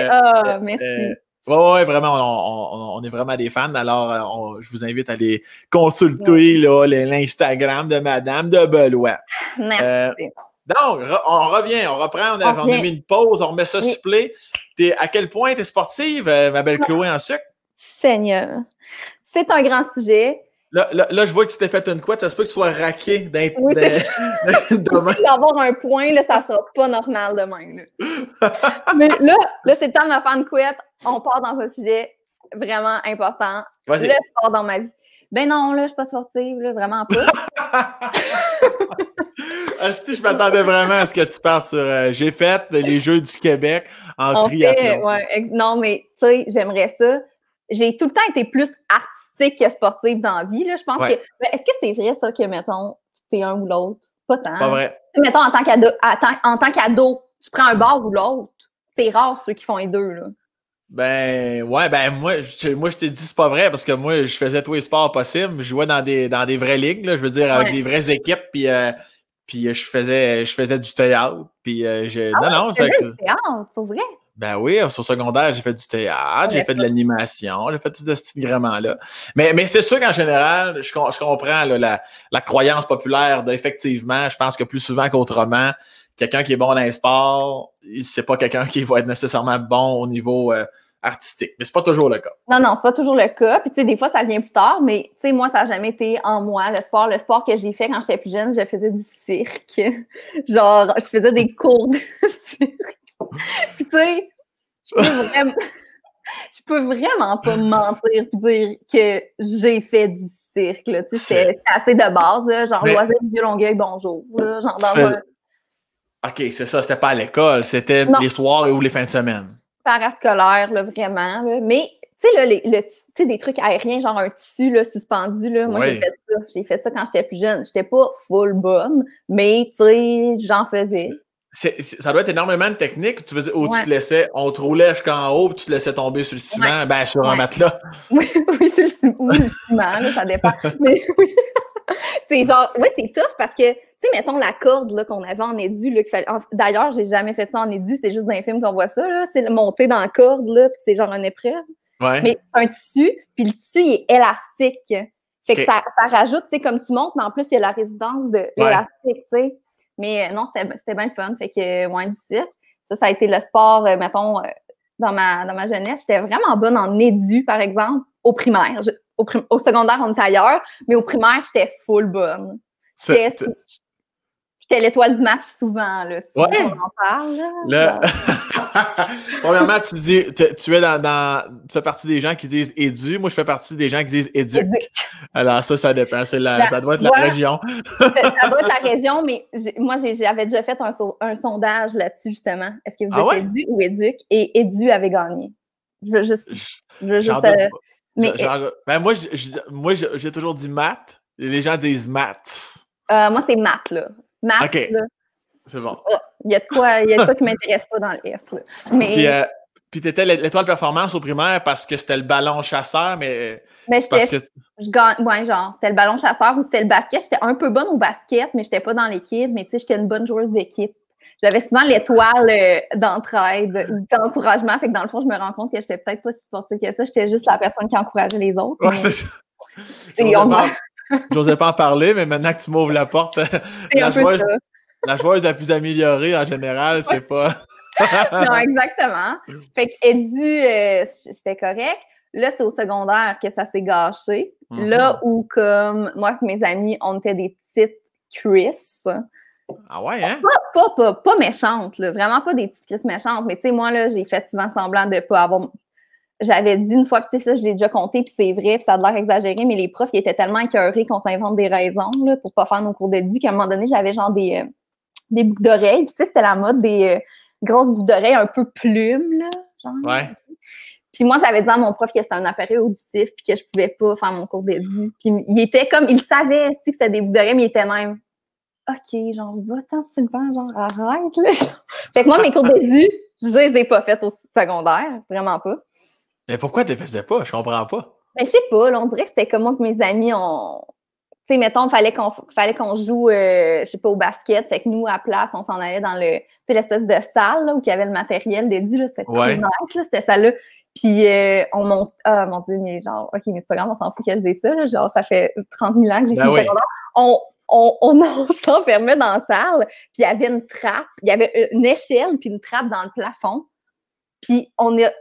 Ah, euh, merci. Euh, oui, ouais, vraiment, on, est vraiment des fans. Alors, euh, je vous invite à aller consulter l'Instagram de Madame de Belois. Merci. Euh, donc, on revient, on reprend, on a, mis une pause, on remet ça oui. sur à quel point tu es sportive, euh, ma belle Chloé en sucre? Seigneur. C'est un grand sujet. Là, là, là, je vois que tu t'es fait une couette, ça se peut que tu sois raqué d'un oui, demain. d'avoir un point, là, ça sera pas normal demain. Mais là, là c'est le temps de me faire une couette. On part dans un sujet vraiment important. Le sport dans ma vie. Ben non, là, je suis pas sportive, vraiment pas. je m'attendais vraiment à ce que tu parles sur euh, J'ai fait les Jeux du Québec en triathlon. non, mais tu sais, j'aimerais ça. J'ai tout le temps été plus artiste Sportif sportive dans la vie. Je pense que. Ben, est-ce que c'est vrai, ça, que, mettons, c'est un ou l'autre? Pas tant. Pas Mettons, en tant qu'ado, en tu prends un bar ou l'autre. C'est rare ceux qui font les deux, Ben ouais, ben moi, je, moi je te dis c'est pas vrai parce que moi je faisais tous les sports possibles, je jouais dans des dans des vraies ligues, je veux dire avec des vraies équipes, puis euh, puis euh, je faisais je faisais du théâtre, puis euh, je ah non non, c'est vrai. Ben oui, au euh, secondaire, j'ai fait du théâtre, j'ai fait de l'animation, j'ai fait tout ce petit là Mais, c'est sûr qu'en général, je, je comprends la, croyance populaire d'effectivement, je pense que plus souvent qu'autrement, quelqu'un qui est bon dans le sport, c'est pas quelqu'un qui va être nécessairement bon au niveau euh, artistique. Mais c'est pas toujours le cas. Non, non, c'est pas toujours le cas. Puis tu sais, des fois, ça vient plus tard, mais tu sais, moi, ça n'a jamais été en moi, le sport. Le sport que j'ai fait quand j'étais plus jeune, je faisais du cirque. Genre, je faisais des cours de cirque. Puis tu sais, je peux vraiment. je peux pas mentir pour dire que j'ai fait du cirque. Là. Tu c'est assez de base, là, genre loisir vieux, Longueuil, bonjour. genre OK, c'est ça, c'était pas à l'école, c'était les soirs ou les fins de semaine. Parascolaire, là, vraiment. Mais tu sais, les, des trucs aériens, genre un tissu là, suspendu, là, moi j'ai fait ça. J'ai fait ça quand j'étais plus jeune. J'étais pas full bonne, mais tu j'en faisais ça doit être énormément de technique. Tu veux dire, oh, tu te laissais, on te roulait jusqu'en haut, puis tu te laissais tomber sur le ciment, ben, sur un matelas. Oui, oui, sur le, ciment, ça dépend. Mais oui. c'est genre, oui, c'est tough parce que, tu sais, mettons la corde qu'on avait en édu. D'ailleurs, j'ai jamais fait ça en édu, c'est juste dans les films qu'on voit ça. monter dans la corde, là, puis c'est genre un épreuve. Mais un tissu, puis le tissu, il est élastique. Fait que ça, ça rajoute, tu sais, comme tu montes, mais en plus, il y a la résidence de l'élastique, tu sais. Mais euh, non, c'était bien le fun. Fait que moins euh, 18. Ça, ça a été le sport, euh, mettons, dans ma, dans ma jeunesse. J'étais vraiment bonne en édu, par exemple, au primaire. au, secondaire, on était ailleurs, mais au primaire, j'étais full bonne. J'étais l'étoile du match souvent, là, ouais. on en parle. Là, Premièrement, tu dis, tu, es dans, tu fais partie des gens qui disent édu. Moi, je fais partie des gens qui disent éduc ». Alors, ça, ça dépend. La, ça doit être la région. ça doit être la région, mais moi, j'avais déjà fait un, sondage là-dessus, justement. Est-ce que vous ah êtes édu ou éduc »? Et édu avait gagné. Je veux juste. Je euh, mais, ben, moi, j'ai toujours dit maths. Et les gens disent maths. Euh, moi, c'est maths, là. Maths, là. C'est bon. Oh, il y a de quoi, qui ne m'intéresse pas dans le S. Mais... Puis, euh, tu étais l'étoile performance au primaire parce que c'était le ballon chasseur, mais. Mais j'étais. Je gagne, ouais, genre, c'était le ballon chasseur ou c'était le basket. J'étais un peu bonne au basket, mais j'étais pas dans l'équipe. Mais tu sais, j'étais une bonne joueuse d'équipe. J'avais souvent l'étoile euh, d'entraide d'encouragement. Fait que dans le fond, je me rends compte que je n'étais peut-être pas si sportive que ça. J'étais juste la personne qui encourageait les autres. c'est ça. J'osais pas, en... parler, mais maintenant que tu m'ouvres la porte, la joueuse la plus améliorée en général, c'est pas. non, exactement. Fait que euh, c'était correct. Là, c'est au secondaire que ça s'est gâché. Mhm. Là où, comme moi et mes amis, on était des petites Chris. Ah ouais, hein? Pas, pas, pas, méchantes, vraiment pas des petites cris méchantes, mais tu sais, moi, là, j'ai fait souvent semblant de pas avoir. J'avais dit une fois, petit ça, je l'ai déjà compté, puis c'est vrai, puis ça a l'air exagéré, mais les profs, ils étaient tellement écœurés qu'on s'invente des raisons là, pour pas faire nos cours de qu'à un moment donné, j'avais genre des, euh, des boucles d'oreilles. Puis, tu sais, c'était la mode des euh, grosses boucles d'oreilles un peu plumes, là. Genre. Ouais. Puis moi, j'avais dit à mon prof que c'était un appareil auditif puis que je pouvais pas faire mon cours d'édu. Puis il était comme, il savait que c'était des boucles d'oreilles, mais il était même OK, genre, va-t'en, Sylvain, genre, arrête, là. fait que moi, mes cours d'édu, je les ai pas faites au secondaire, vraiment pas. Mais pourquoi tu les faisais pas? Je comprends pas. Mais ben, je sais pas, là, on dirait que c'était comme moi que mes amis ont, tu sais, mettons, fallait qu'on fallait qu'on joue, je euh, je sais pas, au basket. Fait que nous, à place, on s'en allait dans le, l'espèce de salle là, où il y avait le matériel déduit. Là, c'était ouais. là, cette salle-là. Puis euh, on monte. Ah mon Dieu, mais genre, OK, mais c'est pas grave, on s'en fout qu'elle faisait ça. Là, genre, ça fait 30 000 ans que j'ai ben oui. On, on, on, s'enfermait dans la salle, puis il y avait une trappe, il y avait une échelle, puis une trappe dans le plafond. Puis on, est,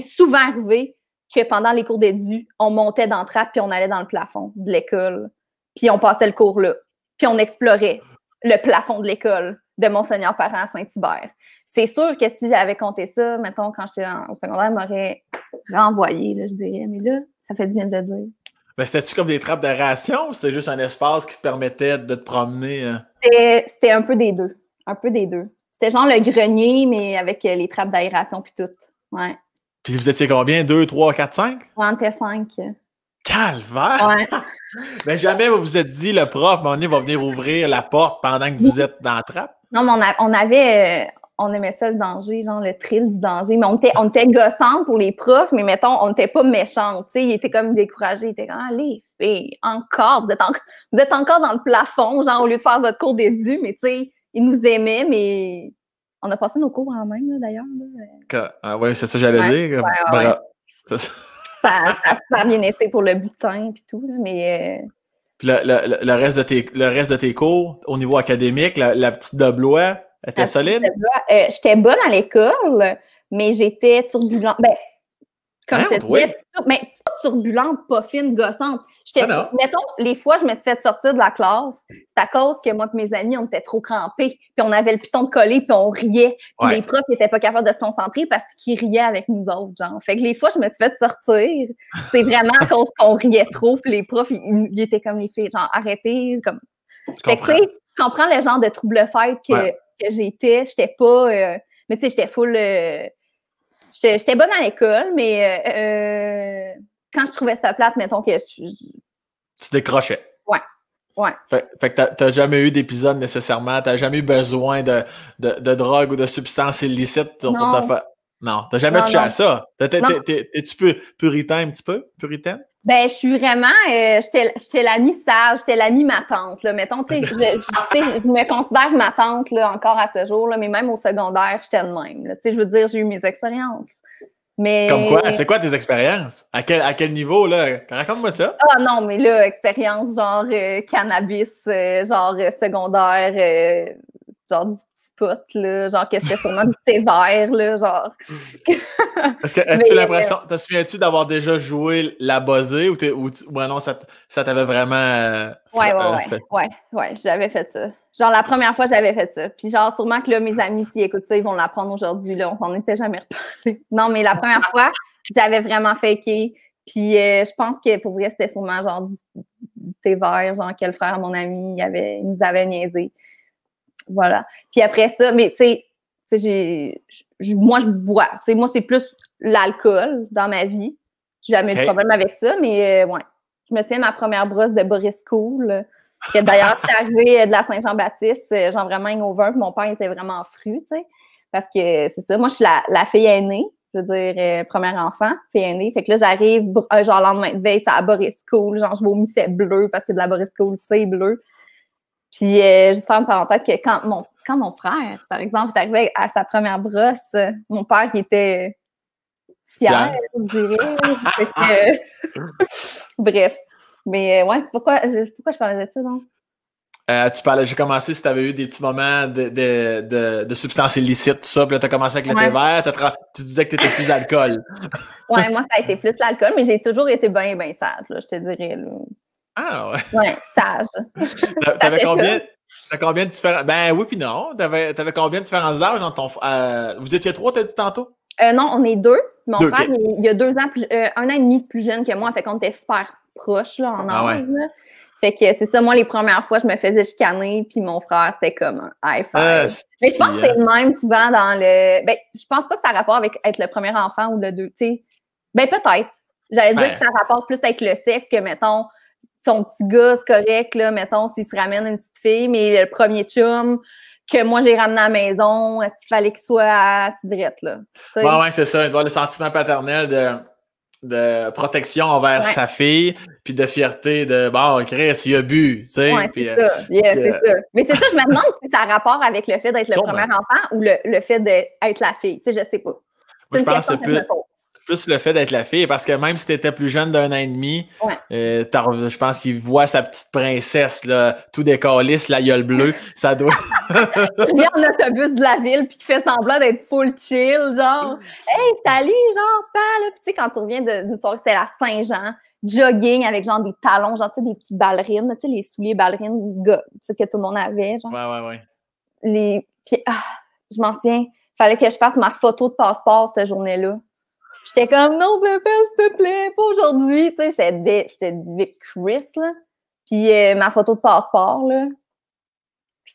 souvent arrivé que pendant les cours d'édu, on montait dans la trappe, puis on allait dans le plafond de l'école. Puis on passait le cours là. Puis on explorait le plafond de l'école de Monseigneur Parent à Saint-Hubert. C'est sûr que si j'avais compté ça, mettons, quand j'étais au secondaire, m'aurait renvoyé, je dirais. Mais là, ça fait du bien de dire. Mais c'était-tu comme des trappes d'aération ou c'était juste un espace qui te permettait de te promener? Hein? C'était un peu des deux. Un peu des deux. C'était genre le grenier, mais avec euh, les trappes d'aération puis tout. Ouais. Puis vous étiez combien? Deux, trois, quatre, cinq 35, on était mais jamais vous vous êtes dit, le prof, mon va venir ouvrir la porte pendant que vous êtes dans la trappe. Non, mais on, avait. Euh, on aimait ça le danger, genre le thrill du danger. Mais on était, on pour les profs, mais mettons, on n'était pas méchante. Ils étaient comme découragés. Ils étaient comme, allez, ah, les encore, vous êtes, encore dans le plafond, genre, au lieu de faire votre cours d'ES mais tu sais, ils nous aimaient, mais on a passé nos cours en même, d'ailleurs. Euh. Ah, oui, c'est ça que j'allais dire ça, a bien été pour le butin et tout, mais... Euh, le, reste de tes, le reste de tes cours, au niveau académique, la, la petite Deblois, était solide? Euh, j'étais bonne à l'école, mais j'étais turbulente. Ben, comme hein, mais pas turbulente, pas fine, gossante. Ah mettons, les fois, je me suis fait sortir de la classe, c'est à cause que moi et mes amis, on était trop crampés, puis on avait le piton de coller, puis on riait. Puis les profs n'étaient pas capables de se concentrer parce qu'ils riaient avec nous autres, genre. Fait que les fois, je me suis fait sortir, c'est vraiment à cause qu'on riait trop, puis les profs, ils, étaient comme les filles, genre, arrêtez, comme... Fait que, tu comprends le genre de trouble-fête que, que j'étais, j'étais pas... Euh, mais tu sais, j'étais full... Euh, j'étais, bonne à l'école, mais... Euh, euh quand je trouvais sa plate, mettons que je. Tu décrochais. Ouais. Ouais. Fait, que t'as jamais eu d'épisode nécessairement, t'as jamais eu besoin de, de, drogue ou de substances illicites non. ta fa... Non, t'as jamais touché à ça. Es-tu puritain un petit peu? Puritaine? Ben, je suis vraiment, euh, j'étais l'ami sage, j'étais l'ami ma tante, là. Mettons, tu sais, je, je, me considère ma tante, là, encore à ce jour, là, mais même au secondaire, j'étais le même, Tu sais, je veux dire, j'ai eu mes expériences. Comme quoi? C'est quoi tes expériences? À quel, à quel niveau, là? Raconte-moi ça. Ah non, mais là, expérience genre euh, cannabis, euh, genre euh, secondaire, genre spot, là, genre que c'était vraiment du thé vert, là, genre. Est-ce que as-tu l'impression, euh, te souviens-tu d'avoir déjà joué la buzzée ou, ou, ou, non, ça, t'avait vraiment. Euh, ouais, ouais, euh, ouais, ouais, ouais, j'avais fait ça. Genre la première fois, j'avais fait ça. Puis genre, sûrement que là, mes ah. amis, s'ils écoutent ça, ils vont l'apprendre aujourd'hui, là, on s'en était jamais reparlé. Non, mais la première fois, j'avais vraiment faké. Puis je pense que pour vrai, c'était sûrement genre du, thé vert, genre quel frère mon ami, il, avait, il nous avait niaisé voilà. Puis après ça, mais tu sais, moi, je bois. sais, moi, c'est plus l'alcool dans ma vie. J'ai jamais eu de problème avec ça, mais euh, ouais. Je me souviens ma première brosse de Boris Cool. d'ailleurs, c'est arrivé euh, de la Saint-Jean-Baptiste, euh, genre vraiment hangover, mon père était vraiment fru, tu sais. Parce que c'est ça, moi, je suis la, fille aînée, je veux dire, première enfant, fille aînée. Fait que là, j'arrive, un genre, lendemain de veille, c'est à Boris Cool, genre, je vomissais bleu parce que de la Boris Cool, c'est bleu. Puis, euh, juste en parenthèse, que quand mon, quand mon frère, par exemple, est arrivé à sa première brosse, euh, mon père, il était euh, fier, je dirais. Euh, bref. Mais ouais, pourquoi, pourquoi je parlais de ça, donc? tu parlais, j'ai commencé si tu avais eu des petits moments de, de, de, substances illicites, tout ça, puis là, tu as commencé avec le thé vert, tu disais que tu étais plus d'alcool. ouais, moi, ça a été plus l'alcool, mais j'ai toujours été bien, bien sage, là, je te dirais. Ah ouais. Ouais, sage. T'avais combien, combien de différents. Ben oui, puis non. T'avais avais combien de différents âges dans ton. Euh, vous étiez trois, t'as dit tantôt? Euh, non, on est deux. Mon frère, il, y a deux ans, plus, euh, un an et demi plus jeune que moi, fait qu'on était super proches là, en ah âge. Fait que c'est ça, moi, les premières fois, je me faisais chicaner, puis mon frère, c'était comme un high ah, mais je pense que c'est le même souvent dans le. Ben, je pense pas que ça a rapport avec être le premier enfant ou le deux, tu sais. Ben, peut-être. J'allais dire ben que ça a rapport plus avec le sexe que, mettons, son petit gars, correct, là, mettons, s'il se ramène une petite fille, mais le premier chum que moi j'ai ramené à la maison, est-ce qu'il fallait qu'il soit à Cidrette, là? Oui, ouais, c'est ça. Il doit le sentiment paternel de de protection envers sa fille, puis de fierté de bon, Chris, il a bu, tu c'est euh, euh, ça. Mais c'est ça, je me demande si ça a rapport avec le fait d'être le premier enfant ou le, fait d'être la fille, tu sais, je sais pas. je pense que plus, plus le fait d'être la fille, parce que même si tu plus jeune d'un an et demi, euh, je pense qu'il voit sa petite princesse, là, tout décalisse, la gueule bleue, ça doit. Il vient en autobus de la ville, puis qui fait semblant d'être full chill, genre, hey, salut, genre, là! » Puis tu sais, quand tu reviens d'une soirée, c'est la Saint-Jean, jogging avec genre des talons, genre, tu sais, des petites ballerines, tu sais, les souliers ballerines, gars, que tout le monde avait, genre. Ouais, ouais, ouais. Les. Puis, ah, je m'en souviens, fallait que je fasse ma photo de passeport cette journée-là. J'étais comme, non, bébé, s'il te plaît, pas aujourd'hui. Tu sais, j'étais avec Chris, là. Puis euh, ma photo de passeport, là,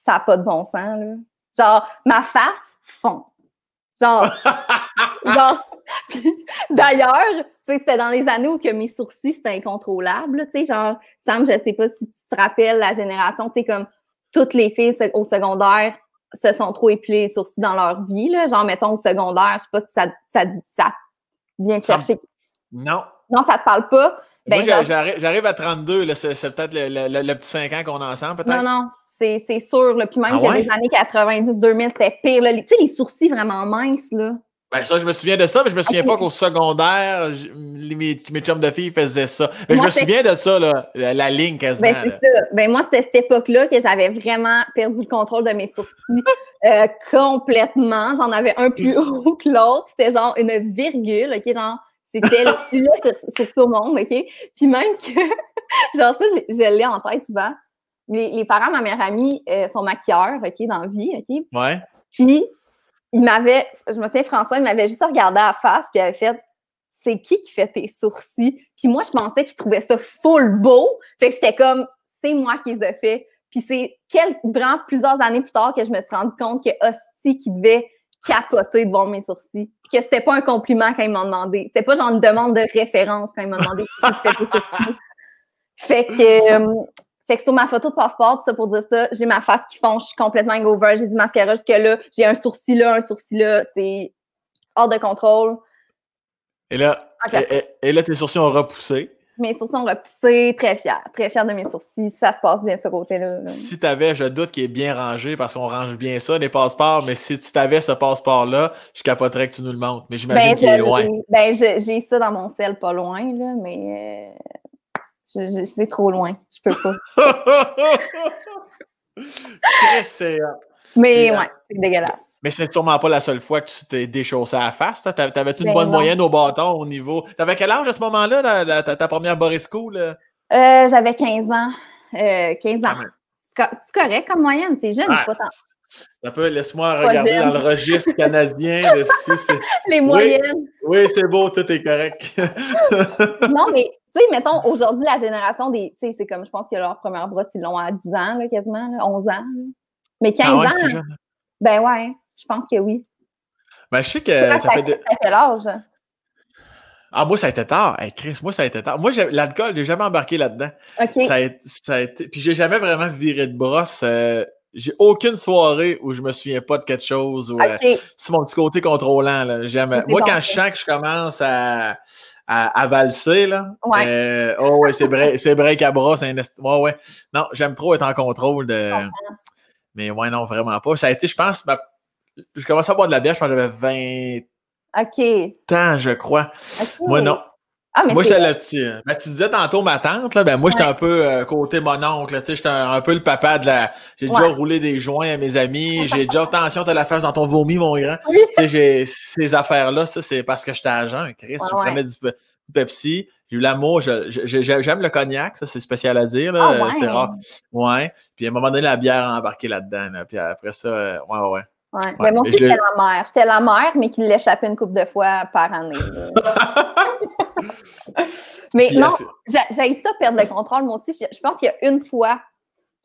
ça n'a pas de bon sens, là. Genre, ma face fond. Genre, genre. D'ailleurs, c'était dans les années où que mes sourcils, c'était incontrôlable. Tu sais, genre, Sam, je sais pas si tu te rappelles la génération, tu sais, comme toutes les filles au secondaire se sont trop épilées les sourcils dans leur vie. Là. Genre, mettons, au secondaire, je sais pas si ça bien classique. Non. Non, ça ne te parle pas. Ben, Moi, j'arrive à 32, c'est peut-être le, petit 5 ans qu'on a ensemble, peut-être. Non, non, c'est sûr. Puis même ah que les années 90-2000, c'était pire. tu sais, les sourcils vraiment minces, là. Ben ça, je me souviens de ça, mais je me souviens pas qu'au secondaire, mes, mes, chums de filles faisaient ça. Mais ben, je me souviens de ça, là, la ligne quasiment. Ben, c'est ça. Ben, moi, c'était cette époque-là que j'avais vraiment perdu le contrôle de mes sourcils euh, complètement. J'en avais un plus mm. haut que l'autre. C'était genre une virgule, OK? Genre, c'était le sur le monde, OK? Puis même que, genre ça, je, l'ai en tête tu Les, les parents de ma meilleure amie euh, sont maquilleurs, OK, dans la vie, OK? Ouais. Puis il m'avait, je me souviens, François, il m'avait juste regardé à la face, puis il avait fait C'est qui qui fait tes sourcils? Puis moi, je pensais qu'il trouvait ça full beau. Fait que j'étais comme C'est moi qui les ai fait. Puis c'est vraiment plusieurs années plus tard que je me suis rendu compte que Hostie qui devait capoter devant mes sourcils. Puis que c'était pas un compliment quand ils m'ont demandé. C'était pas genre une demande de référence quand ils m'ont demandé qui fait tes sourcils. Fait que, euh, fait que sur ma photo de passeport, ça pour dire ça, j'ai ma face qui fonce, je suis complètement hangover, j'ai du mascara jusque-là, j'ai un sourcil là, un sourcil là, c'est hors de contrôle. Et là, et, tes sourcils ont repoussé. Mes sourcils ont repoussé, très fier très fier de mes sourcils, ça se passe bien de ce côté-là. Si t'avais, je doute qu'il est bien rangé parce qu'on range bien ça, les passeports, mais si tu t'avais ce passeport-là, je capoterais que tu nous le montres, mais j'imagine ben, qu'il est loin. Ben, j'ai ça dans mon sel pas loin, là, mais... Euh, c'est trop loin. Je peux pas. Euh, mais euh, ouais, c'est dégueulasse. Mais c'est sûrement pas la seule fois que tu t'es déchaussé à la face. T'avais-tu une ben bonne moyenne au bâton au niveau. T'avais quel âge à ce moment-là, ta, première Borisco? Euh, J'avais 15 ans. 15 euh, ans. Ah, c'est correct comme moyenne, c'est jeune, ou pas tant. laisse-moi regarder dans le registre canadien. Les moyennes. oui c'est beau, tout est correct. non, mais tu sais, mettons, aujourd'hui, la génération des. Tu sais, c'est comme, je pense que leur première brosse, ils l'ont à 10 ans, quasiment, 11 ans. Mais 15 ah ans. Ben ouais, je pense que oui. Ben, je sais que ça, fait. De... Ça fait l'âge. Ah, moi, ça a été tard. Chris, moi, ça a été tard. Moi, l'alcool, j'ai jamais embarqué là-dedans. OK. Ça a, ça été... Puis, j'ai jamais vraiment viré de brosse. Euh, j'ai aucune soirée où je me souviens pas de quelque chose. Ou, c'est euh, mon petit côté contrôlant. Là, Moi, quand je euh sens que je commence à, à, à valser. Là. Ouais. Euh, oh ouais, c'est vrai. c'est vrai à bras, c'est un ouais, ouais. Non, j'aime trop être en contrôle de. Mais ouais, non, vraiment pas. Ça a été, je pense, ma... je commençais à boire de la bière, je pense j'avais 20 ans, je crois. Moi, non. Ah, moi, j'étais le petit. Hein. Ben, tu disais tantôt ma tante, ben, moi, j'étais un peu euh, côté mon oncle. J'étais un, peu le papa de la. J'ai déjà roulé des joints à mes amis. J'ai déjà, attention, t'as la face dans ton vomi, mon grand. j'ai ces affaires-là, c'est parce que j'étais agent. Chris, je prenais du, Pepsi. J'ai eu l'amour, j'aime le cognac, ça c'est spécial à dire, ah, euh, c'est rare. Ouais. Puis à un moment donné, la bière a embarqué là-dedans. puis après ça, euh, ouais, ouais. Ouais. Ben, mais mon fils, c'était la mère. C'était la mère, mais qu'il l'échappait une couple de fois par année. Mais euh, non, j'ai ça perdre le contrôle. Moi aussi, je, pense qu'il y a une fois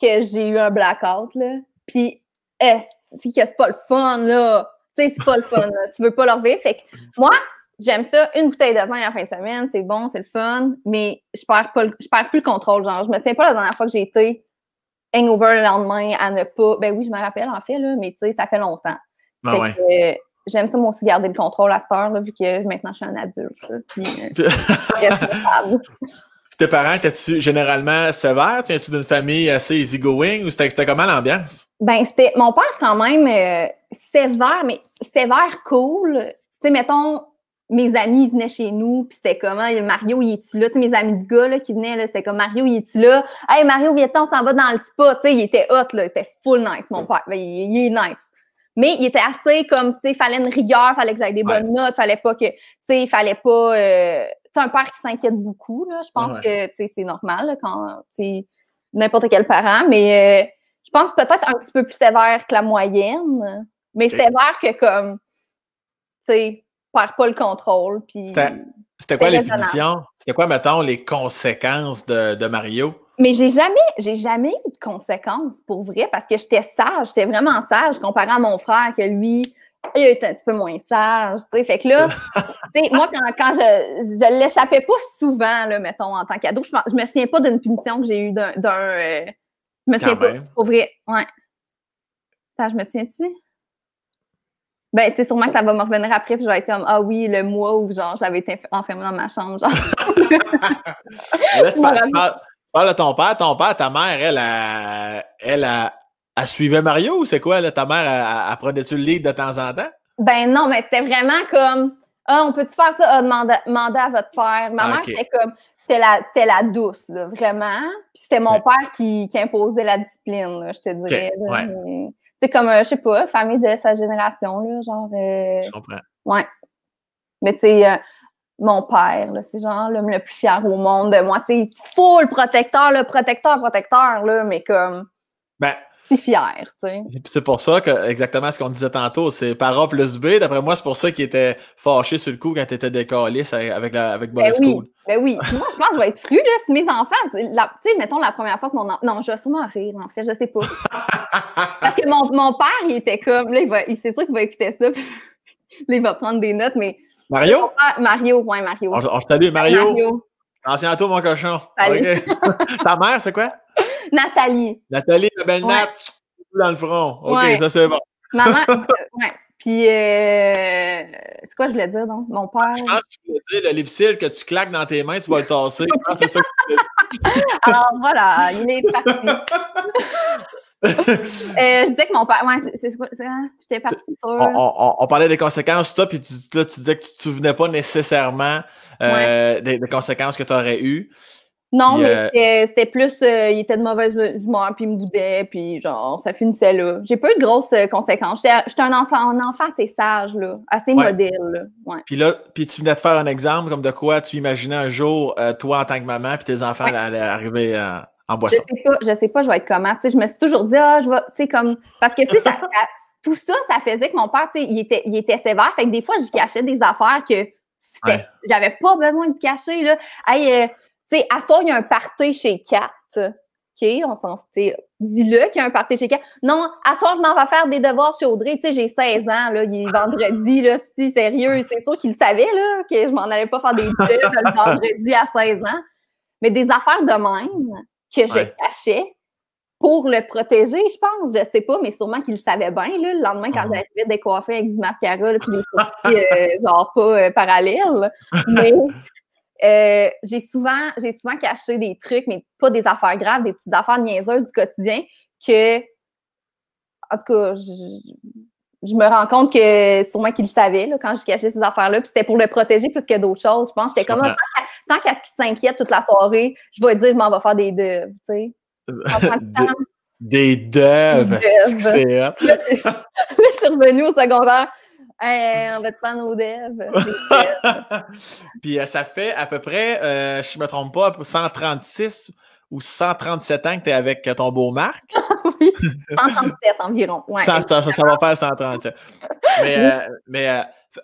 que j'ai eu un blackout, là. Puis, est-ce que c'est pas le fun, là? Tu sais, c'est pas le fun, Tu veux pas leur vivre. Fait moi, j'aime ça. Une bouteille de vin à la fin de semaine, c'est bon, c'est le fun. Mais je perds, perds plus le contrôle. Genre, je me souviens pas la dernière fois que j'ai été hangover le lendemain à ne pas. Ben oui, je me rappelle, en fait, là. Mais ça fait longtemps. Ah euh, j'aime ça, moi aussi, garder le contrôle à cette heure, vu que maintenant, je suis un adulte. puis, euh, tes parents, étaient tu généralement sévère? Tu viens-tu d'une famille assez easygoing ou c'était comment l'ambiance? Ben, c'était mon père quand même euh, sévère, mais sévère cool. Tu sais, mettons, mes amis venaient chez nous, puis c'était comment, hein, Mario, il est-tu là? T'sais, mes amis de gars là, qui venaient, là, c'était comme Mario, il est-tu là? Hey Mario, viens on s'en va dans le spa, tu sais, il était hot, là, il était full nice, mon père. Ben, il, est nice. Mais il était assez comme, tu sais, fallait une rigueur, fallait que j'aille des bonnes notes, fallait pas que, tu sais, il fallait pas. Euh, tu un père qui s'inquiète beaucoup, là, je pense que, c'est normal quand, tu sais, n'importe quel parent, mais euh, je pense peut-être un petit peu plus sévère que la moyenne, mais sévère que comme, tu sais, perd pas le contrôle. Puis. C'était quoi les punitions? C'était quoi, mettons, les conséquences de, de Mario? Mais j'ai jamais, j'ai jamais eu de conséquences pour vrai parce que j'étais sage, j'étais vraiment sage comparé à mon frère que lui, il était un petit peu moins sage. Fait que là, moi, quand, quand je, je l'échappais pas souvent, là, mettons, en tant qu'ado, je, je me souviens pas d'une punition que j'ai eue d'un. Euh, je me souviens pas, pour vrai. Ouais. Ça, je me souviens-tu? Ben, tu sais, sûrement que ça va me revenir après, puis je vais être comme, ah oui, le mois où, genre, j'avais été enfermée dans ma chambre, genre. là, tu, Parle ah, ton père, ton père, ta mère, elle, a elle, Mario ou c'est quoi? Là, ta mère, elle, prenait-tu le livre de temps en temps? Ben non, mais c'était vraiment comme Ah, on peut-tu faire ça? Ah, à votre père. Ma ah, mère, c'était comme c'était la, douce, vraiment. Puis c'était mon père qui, qui, imposait la discipline, je te dirais. c'est comme, euh, je sais pas, famille de sa génération, là, genre. Euh, je comprends. Ouais. Mais tu sais, euh, mon père, c'est genre l'homme le plus fier au monde de moi. Tu sais, le protecteur, le protecteur, protecteur, là, mais comme. Ben. Si fier, tu sais. C'est pour ça que, exactement ce qu'on disait tantôt, c'est par A plus B. D'après moi, c'est pour ça qu'il était fâché sur le coup quand tu étais avec, la, avec Boris ben Ben oui. moi, je pense que je vais être fru, là, si mes enfants. Tu sais, mettons la première fois que mon. enfant... Non, je vais sûrement rire, en fait, je sais pas. Parce que mon, mon père, il était comme. Là, il, va, il c'est sûr qu'il va écouter ça. Là, il va prendre des notes, mais Mario? Ah, Mario, oui, Mario. On, on Mario. Mario. Ancien à toi, mon cochon. Salut. Ta mère, c'est quoi? Nathalie. Nathalie, la belle nat dans le front. OK, ça, c'est bon. Maman, oui. Euh, ouais. Puis, euh, c'est quoi je voulais dire, donc? Mon père. Je pense que tu voulais dire le lipsil que tu claques dans tes mains, tu vas le tasser. Alors, voilà, il est parti. Euh, je disais que mon père. Ouais, c'est quoi? On, parlait des conséquences, toi, puis là, tu disais que tu ne te souvenais pas nécessairement euh, des, conséquences que tu aurais eues. Non, mais euh, c'était plus. il était de mauvaise humeur, puis il me boudait, puis genre, ça finissait là. J'ai pas eu de grosses conséquences. J'étais un enfant, un enfant assez sage, là, assez modèle. Puis là, puis tu venais de faire un exemple comme de quoi tu imaginais un jour, toi en tant que maman, puis tes enfants allaient arriver à je sais pas, je sais pas, je vais être comment. je me suis toujours dit, ah, je vais, tu sais, comme, parce que, tu tout ça, ça faisait que mon père, tu sais, il était, sévère. Fait que des fois, je cachais des affaires que j'avais pas besoin de cacher, là. Hey, euh, tu sais, à soir, il y a un party chez Kat. OK, on s'en dis-le qu'il y a un party chez Kat. Non, à soir, je m'en vais faire des devoirs chez Audrey. Tu sais, j'ai 16 ans, là, il est vendredi, là, si sérieux, c'est sûr qu'il savait, là, que je m'en allais pas faire des devoirs le vendredi à 16 ans. Mais des affaires de même, que j'ai je cachais pour le protéger, je pense. Je ne sais pas, mais sûrement qu'il le savait bien. le lendemain, quand j'arrivais ah. j'arrivais décoiffée avec du mascara, et puis des euh, genre pas euh, parallèles. Mais euh, j'ai souvent, j'ai souvent caché des trucs, mais pas des affaires graves, des petites affaires niaiseuses du quotidien que, en tout cas, je, je me rends compte que sûrement qu'il le savait là, quand je cachais ces affaires-là. Puis c'était pour le protéger plus que d'autres choses. Je pense j'étais comme tant qu'à ce qu'il s'inquiète toute la soirée, je vais dire je m'en vais faire des devs, Tu sais. Euh, des devs. C'est Là, je suis revenue au secondaire. on va te faire nos devs. Puis euh, ça fait à peu près, euh, je me trompe pas, 136 ou 137 ans que tu es avec euh, ton beau Marc. oui, 137 environ. ça, ça, va faire 137. Mais, euh, mais euh,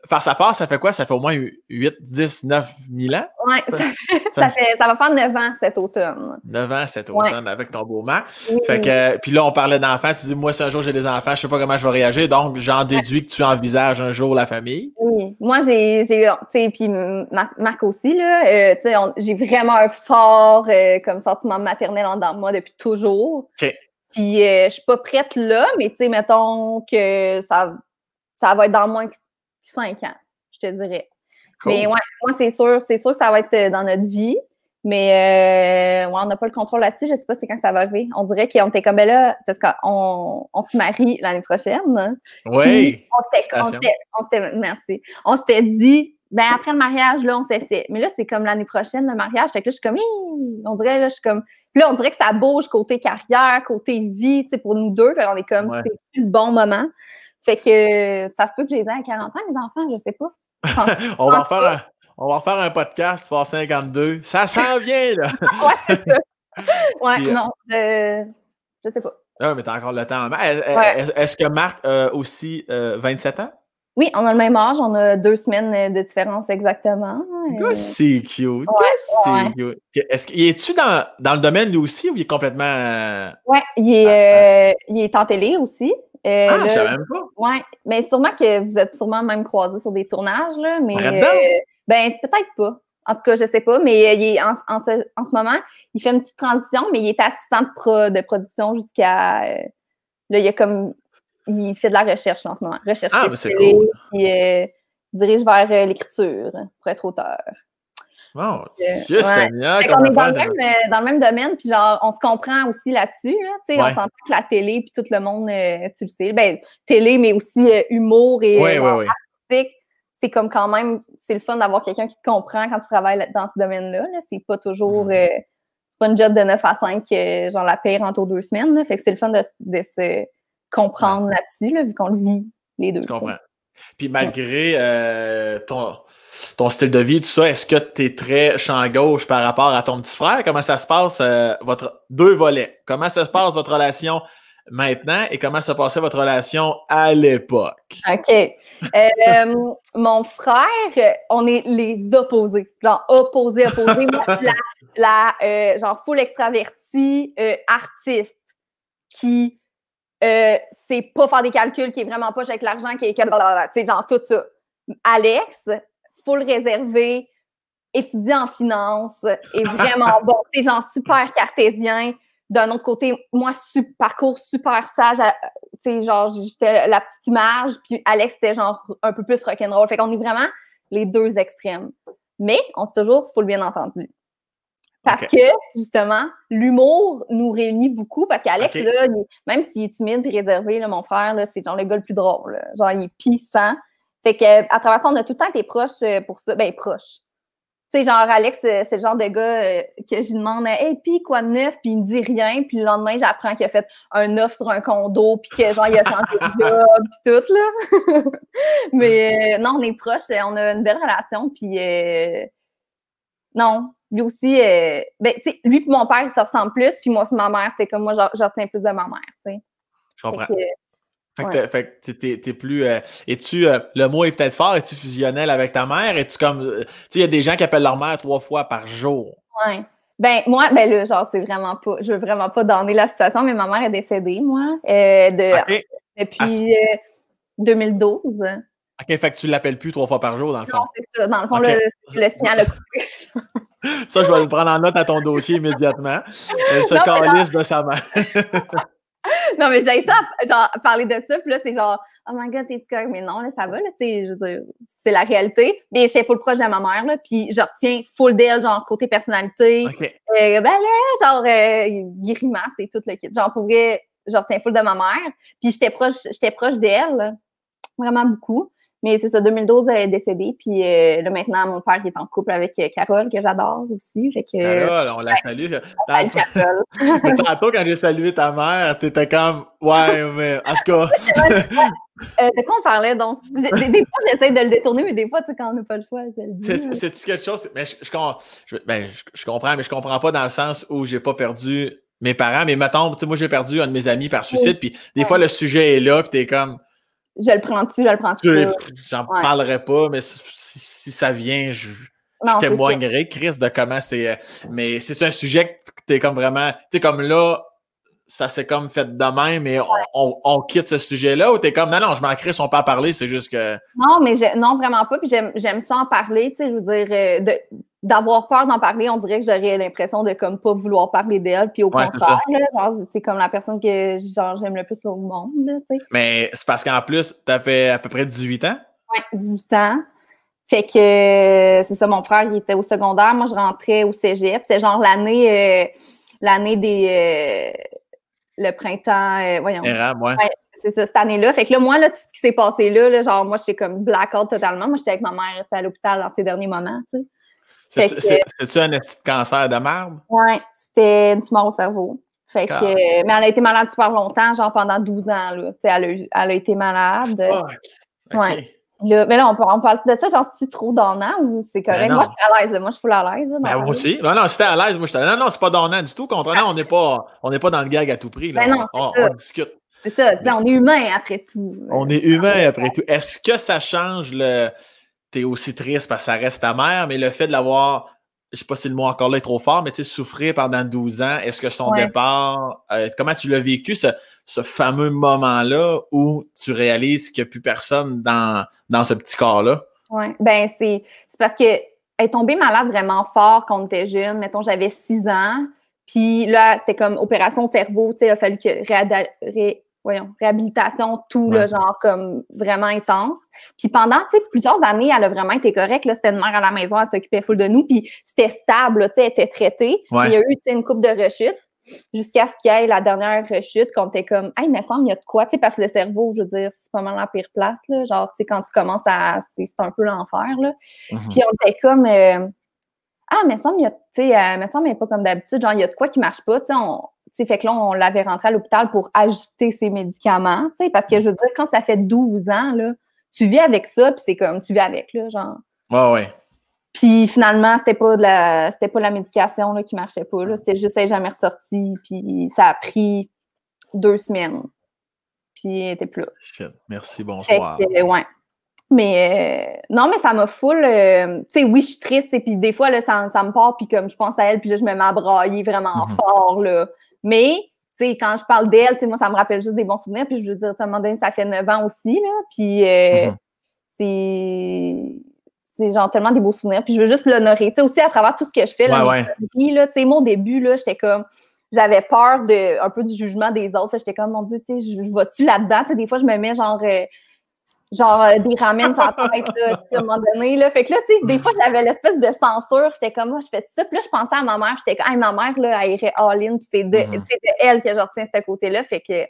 Faire sa part, ça fait quoi? Ça fait au moins 8, 10, 9 000 ans? Oui, ça, ça, va faire 9 ans cet automne. 9 ans cet automne avec ton beau-mère. Fait que, puis là, on parlait d'enfants. Tu dis, moi, si un jour j'ai des enfants, je sais pas comment je vais réagir. Donc, j'en déduis que tu envisages un jour la famille. Oui. Moi, j'ai eu, tu sais, puis Marc, aussi, là, euh, tu sais, j'ai vraiment un fort euh, comme sentiment maternel en dedans de moi depuis toujours. Puis, je euh, je suis pas prête là, mais tu sais, mettons que ça, ça va être dans moins cinq ans, je te dirais. Mais ouais, moi, c'est sûr, c'est sûr que ça va être euh, dans notre vie. Mais euh, ouais, on n'a pas le contrôle là-dessus. Je ne sais pas c'est quand ça va arriver. On dirait qu'on était comme ben là, parce qu'on on se marie l'année prochaine. Hein. Oui. On s'était merci. On s'était dit, ben après le mariage, là, on s'essaie. Mais là, c'est comme l'année prochaine, le mariage. Fait que là, je suis comme, on dirait, là, je suis comme. là, on dirait que ça bouge côté carrière, côté vie, tu sais, pour nous deux. Fait on est comme, c'est le bon moment. Fait que euh, ça se peut que j'ai les à 40 ans, mes enfants, je sais pas. on, va faire un, on va refaire un podcast, tu 52. Ça s'en vient, là! ouais, c'est ça. Ouais, euh, non, euh, je sais pas. Ah, mais t'as encore le temps. Est-ce que Marc a aussi 27 euh, ans? Oui, on a le même âge, on a deux semaines de différence exactement. Et... C'est cute. Ouais, c'est cute. Est-ce qu'il est-tu dans, dans, le domaine lui aussi ou il est complètement. Ouais, il est en télé aussi ah, euh, je pas. Oui, mais ben, sûrement que vous êtes sûrement même croisé sur des tournages, là, mais euh, ben peut-être pas. En tout cas, je sais pas, mais euh, en, ce, moment, il fait une petite transition, mais il est assistant de, de production jusqu'à là, il a comme il fait de la recherche en ce moment. Recherche ah, ben, c'est il dirige vers l'écriture pour être auteur. Euh, ouais. on est euh, dans, le même, domaine, puis genre, on se comprend aussi là-dessus. On s'entend que la télé, puis tout le monde, euh, tu le sais, ben, télé, mais aussi humour et artistique. C'est comme quand même, c'est le fun d'avoir quelqu'un qui te comprend quand tu travailles dans ce domaine-là. c'est pas toujours, mhm. c'est pas une job de 9 à 5, genre la paye rentre aux deux semaines. fait que c'est le fun de, se comprendre là-dessus, vu qu'on le vit les deux. Je comprends. Puis malgré ton ton style de vie, tout ça. Est-ce que t'es es très champ gauche par rapport à ton petit frère? Comment ça se passe, euh, votre deux volets? Comment ça se passe votre relation maintenant et comment se passait votre relation à l'époque? OK. Euh, mon frère, on est les opposés. Genre, opposés, opposés. Moi, je suis la, euh, genre, full extravertie, artiste qui euh, c'est pas faire des calculs, qui est vraiment pas avec l'argent, qui est. Tu sais, genre tout ça. Alex, full réservé, réserver, en finance, et vraiment bon. C'est genre super cartésien. D'un autre côté, moi, super, parcours super sage. Tu sais, genre, j'étais la petite image, puis Alex c'était genre un peu plus rock'n'roll. Fait qu'on est vraiment les deux extrêmes. Mais on se toujours faut le bien entendu. Parce que, justement, l'humour nous réunit beaucoup. Parce qu'Alex, même s'il est timide et réservé, mon frère, c'est genre le gars le plus drôle. Genre, il est pissant. Fait que, euh, à travers ça, on a tout le temps été proches euh, pour ça. Ben, proches. Tu sais, genre, Alex, euh, c'est le genre de gars que je demande, et hey, puis quoi de neuf? Puis il me dit rien. Puis le lendemain, j'apprends qu'il a fait un neuf sur un condo, puis que, genre, il a changé de puis tout, là. Mais non, on est proches, on a une belle relation, puis non. Lui aussi, ben, tu sais, lui et mon père, ils se ressemblent plus, puis moi et ma mère, c'est comme moi, je plus de ma mère, tu sais. Je comprends. Fait que, t'es, plus. Euh, es-tu. Euh, le mot est peut-être fort, es-tu fusionnel avec ta mère? Es-tu comme. Euh, tu sais, il y a des gens qui appellent leur mère trois fois par jour. Ouais. Ben, moi, ben là, genre, c'est vraiment pas. Je veux vraiment pas donner la situation, mais ma mère est décédée, moi, de, depuis 2012. OK, fait que tu l'appelles plus trois fois par jour, dans le fond. c'est ça. Dans le fond, le, signal a coupé. ça, je vais le prendre en note à ton dossier immédiatement. Elle se de sa mère. non, mais j'ai ça, genre, parler de ça, puis là, c'est genre, oh my god, t'es score, mais non, là, ça va, là, tu sais, je veux dire, c'est la réalité. Mais j'étais full proche de ma mère, là, puis je retiens full d'elle, genre, côté personnalité, euh, ben, là, genre, euh, et tout le kit. Genre, pour vrai, je retiens full de ma mère, puis j'étais proche, j'étais proche d'elle, vraiment beaucoup. Mais c'est ça, 2012, elle est décédée. Puis euh, là, maintenant, mon père qui est en couple avec euh, Carole, que j'adore aussi. Fait que, Carole, on la salue. Tantôt, quand j'ai salué ta mère, t'étais comme, ouais, mais en tout cas. Euh, de quoi on parlait donc? Des, fois, j'essaie de le détourner, mais des fois, tu sais, quand on n'a pas le choix, C'est-tu quelque chose? Mais ben, je, comprends, mais je comprends pas dans le sens où j'ai pas perdu mes parents. Mais mettons, moi, j'ai perdu un de mes amis par suicide, puis des fois, le sujet est là, puis t'es comme, je le prends-tu, je le prends-tu. J'en parlerai pas, mais si, ça vient, je, témoignerai, Chris, de comment c'est. Euh, mais c'est un sujet que t'es comme vraiment. Tu sais, comme là, ça s'est comme fait demain, mais on, quitte ce sujet-là ou t'es comme non, non, je m'en crie, on peut en parler, c'est juste que. Non, mais non, vraiment pas. Puis j'aime ça en parler, tu sais, je veux dire, euh, de, d'avoir peur d'en parler, on dirait que j'aurais l'impression de comme pas vouloir parler d'elle, puis au contraire, c'est comme la personne que j'aime le plus au monde. Mais c'est parce qu'en plus, tu fait à peu près 18 ans? Oui, 18 ans. Fait que c'est ça, mon frère, il était au secondaire, moi je rentrais au Cégep. C'était genre l'année euh, l'année des euh, le printemps, euh, voyons. c'est ça, cette année-là. Fait que là, moi, là, tout ce qui s'est passé là, là genre, moi, j'étais comme blackout totalement. Moi, j'étais avec ma mère, à l'hôpital dans ces derniers moments, c'est-tu un cancer de marbre? Oui, c'était une tumeur au cerveau. Fait que, euh, mais elle a été malade super longtemps, genre pendant 12 ans. Là. Elle, a, elle a été malade. Ouais. mais là, on, parle de ça, genre, si trop donnant ou c'est ben correct? moi, je suis à l'aise. Moi, je suis full à l'aise. Ben, moi aussi. Ben non, non, c'était à l'aise, moi, je suis Non, non, c'est pas donnant du tout. Contrairement, on n'est pas, on pas dans le gag à tout prix. Là. on, discute. C'est ça. on est humain après tout. On est euh, humain après tout. Est-ce que ça change le, t'es aussi triste parce que ça reste ta mère, mais le fait de l'avoir, je sais pas si le mot encore là est trop fort, mais tu sais, souffrir pendant 12 ans, est-ce que son départ, euh, comment tu l'as vécu, ce, fameux moment-là où tu réalises qu'il n'y a plus personne dans, dans ce petit corps-là? Oui, ben c'est parce que est tombée malade vraiment fort quand on était jeune. Mettons, j'avais 6 ans. Puis là, c'était comme opération cerveau, tu sais, il a fallu que réadapter voyons, réhabilitation, tout, le genre, comme vraiment intense. Puis pendant, tu sais, plusieurs années, elle a vraiment été correcte. Là, c'était une mère à la maison, elle s'occupait full de nous, puis c'était stable, tu sais, elle était traitée. Il y a eu, une coupe de rechutes jusqu'à ce qu'il y ait la dernière rechute, qu'on était comme, hey, mais semble, il y a de quoi, tu sais, parce que le cerveau, je veux dire, c'est pas mal la pire place, là. Genre, tu sais, quand tu commences à, c'est, un peu l'enfer, là. Mhm. Puis on était comme, euh, ah, mais semble, il y a, tu sais, euh, mais semble, pas comme d'habitude, genre, il y a de quoi qui marche pas, tu sais, on, fait que là, on l'avait rentré à l'hôpital pour ajuster ses médicaments, parce que je veux dire, quand ça fait 12 ans, là, tu vis avec ça, puis c'est comme, tu vis avec, là, genre. Ouais, ouais. Puis finalement, c'était pas de la, c'était pas la médication, là, qui marchait pas, C'était juste, elle jamais ressorti, puis ça a pris deux semaines. Puis elle était plus là. Merci, bonsoir. Que, ouais. Mais euh, non, mais ça m'a foule, euh, oui, je suis triste et puis des fois, là, ça, ça me part, puis comme je pense à elle, puis là, je me mets à brailler vraiment mm-hmm. fort, là. Mais tu sais, quand je parle d'elle, moi, ça me rappelle juste des bons souvenirs. Puis je veux dire, à un moment donné, ça fait neuf ans aussi. Là, puis euh, mm-hmm. c'est, c'est genre tellement des beaux souvenirs. Puis je veux juste l'honorer. Tu sais, aussi à travers tout ce que je fais, là, ouais, Tu là moi, au début, là, j'étais comme j'avais peur de un peu du jugement des autres. j'étais comme mon Dieu, tu sais, je, vois tu là-dedans? sais, des fois, je me mets genre. Euh, genre euh, des ramènes ça la tête, à un moment donné. Là. Fait que là, tu sais, des fois, j'avais l'espèce de censure. J'étais comme, moi ah, je fais ça. Puis là, je pensais à ma mère. J'étais comme, Ah, ma mère, là, elle irait all-in. c'est de, mm-hmm. de, elle que je retiens ce côté-là. Fait que,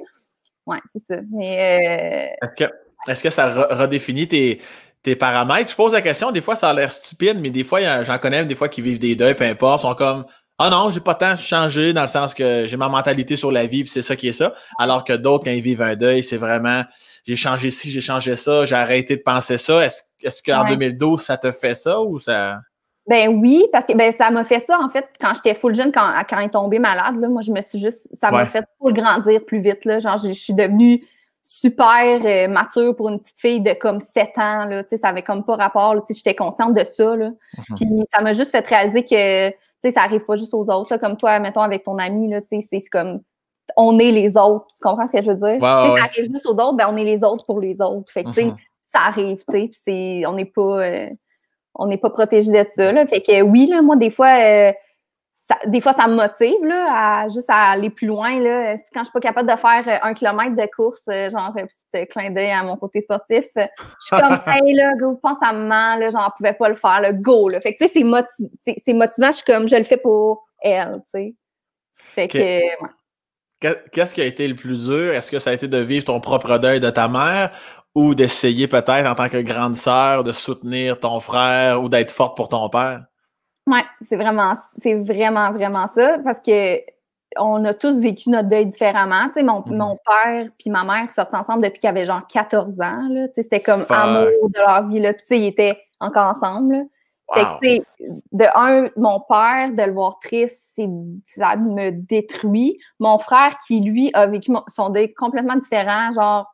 ouais, c'est ça. Mais. Euh, est-ce que, ça redéfinit tes, tes. paramètres, je pose la question, des fois ça a l'air stupide, mais des fois, j'en connais des fois qui vivent des deuils, peu importe, sont comme ah non, j'ai pas tant changé dans le sens que j'ai ma mentalité sur la vie, puis c'est ça qui est ça. Alors que d'autres, quand ils vivent un deuil, c'est vraiment j'ai changé ci, j'ai changé ça, j'ai arrêté de penser ça. Est-ce qu'en 2012, ça te fait ça ou ça. Ben oui, parce que ben, ça m'a fait ça, en fait, quand j'étais full jeune, quand, quand est tombé malade, moi, je me suis juste. Ça m'a fait full grandir plus vite, là. Genre, je, suis devenue super euh, mature pour une petite fille de comme 7 ans, là. Tu sais, ça avait comme pas rapport, si j'étais consciente de ça, mhm. Puis ça m'a juste fait réaliser que, tu ça arrive pas juste aux autres, Comme toi, mettons, avec ton ami, c'est comme on est les autres. Tu comprends ce que je veux dire? Si Ça arrive juste aux autres, ben on est les autres pour les autres. Fait que, tu sais, mm-hmm. ça arrive, tu sais, on n'est pas. Euh, pas protégé de ça. Là. Fait que oui, là, moi, des fois, euh, ça, des fois, ça me motive là, à, juste à aller plus loin. Là. Quand je suis pas capable de faire euh, un kilomètre de course, genre petit clin d'œil à mon côté sportif, je suis comme Hey là, go, pense à maman, là, j'en pouvais pas le faire, le go. Là. Fait que tu sais, c'est, motivant, je suis comme je le fais pour elle, tu sais. Fait que Qu'est-ce qui a été le plus dur? Est-ce que ça a été de vivre ton propre deuil de ta mère ou d'essayer peut-être en tant que grande sœur de soutenir ton frère ou d'être forte pour ton père? Oui, c'est vraiment, c'est vraiment, vraiment ça. Parce que on a tous vécu notre deuil différemment. Tu mhm. mon, père puis ma mère sortent ensemble depuis qu'ils avaient genre 14 ans. Là. c'était comme amour de leur vie. Là. ils étaient encore ensemble. Fait que, de un, mon père, de le voir triste, ça me détruit. Mon frère, qui lui a vécu son deuil complètement différent, genre,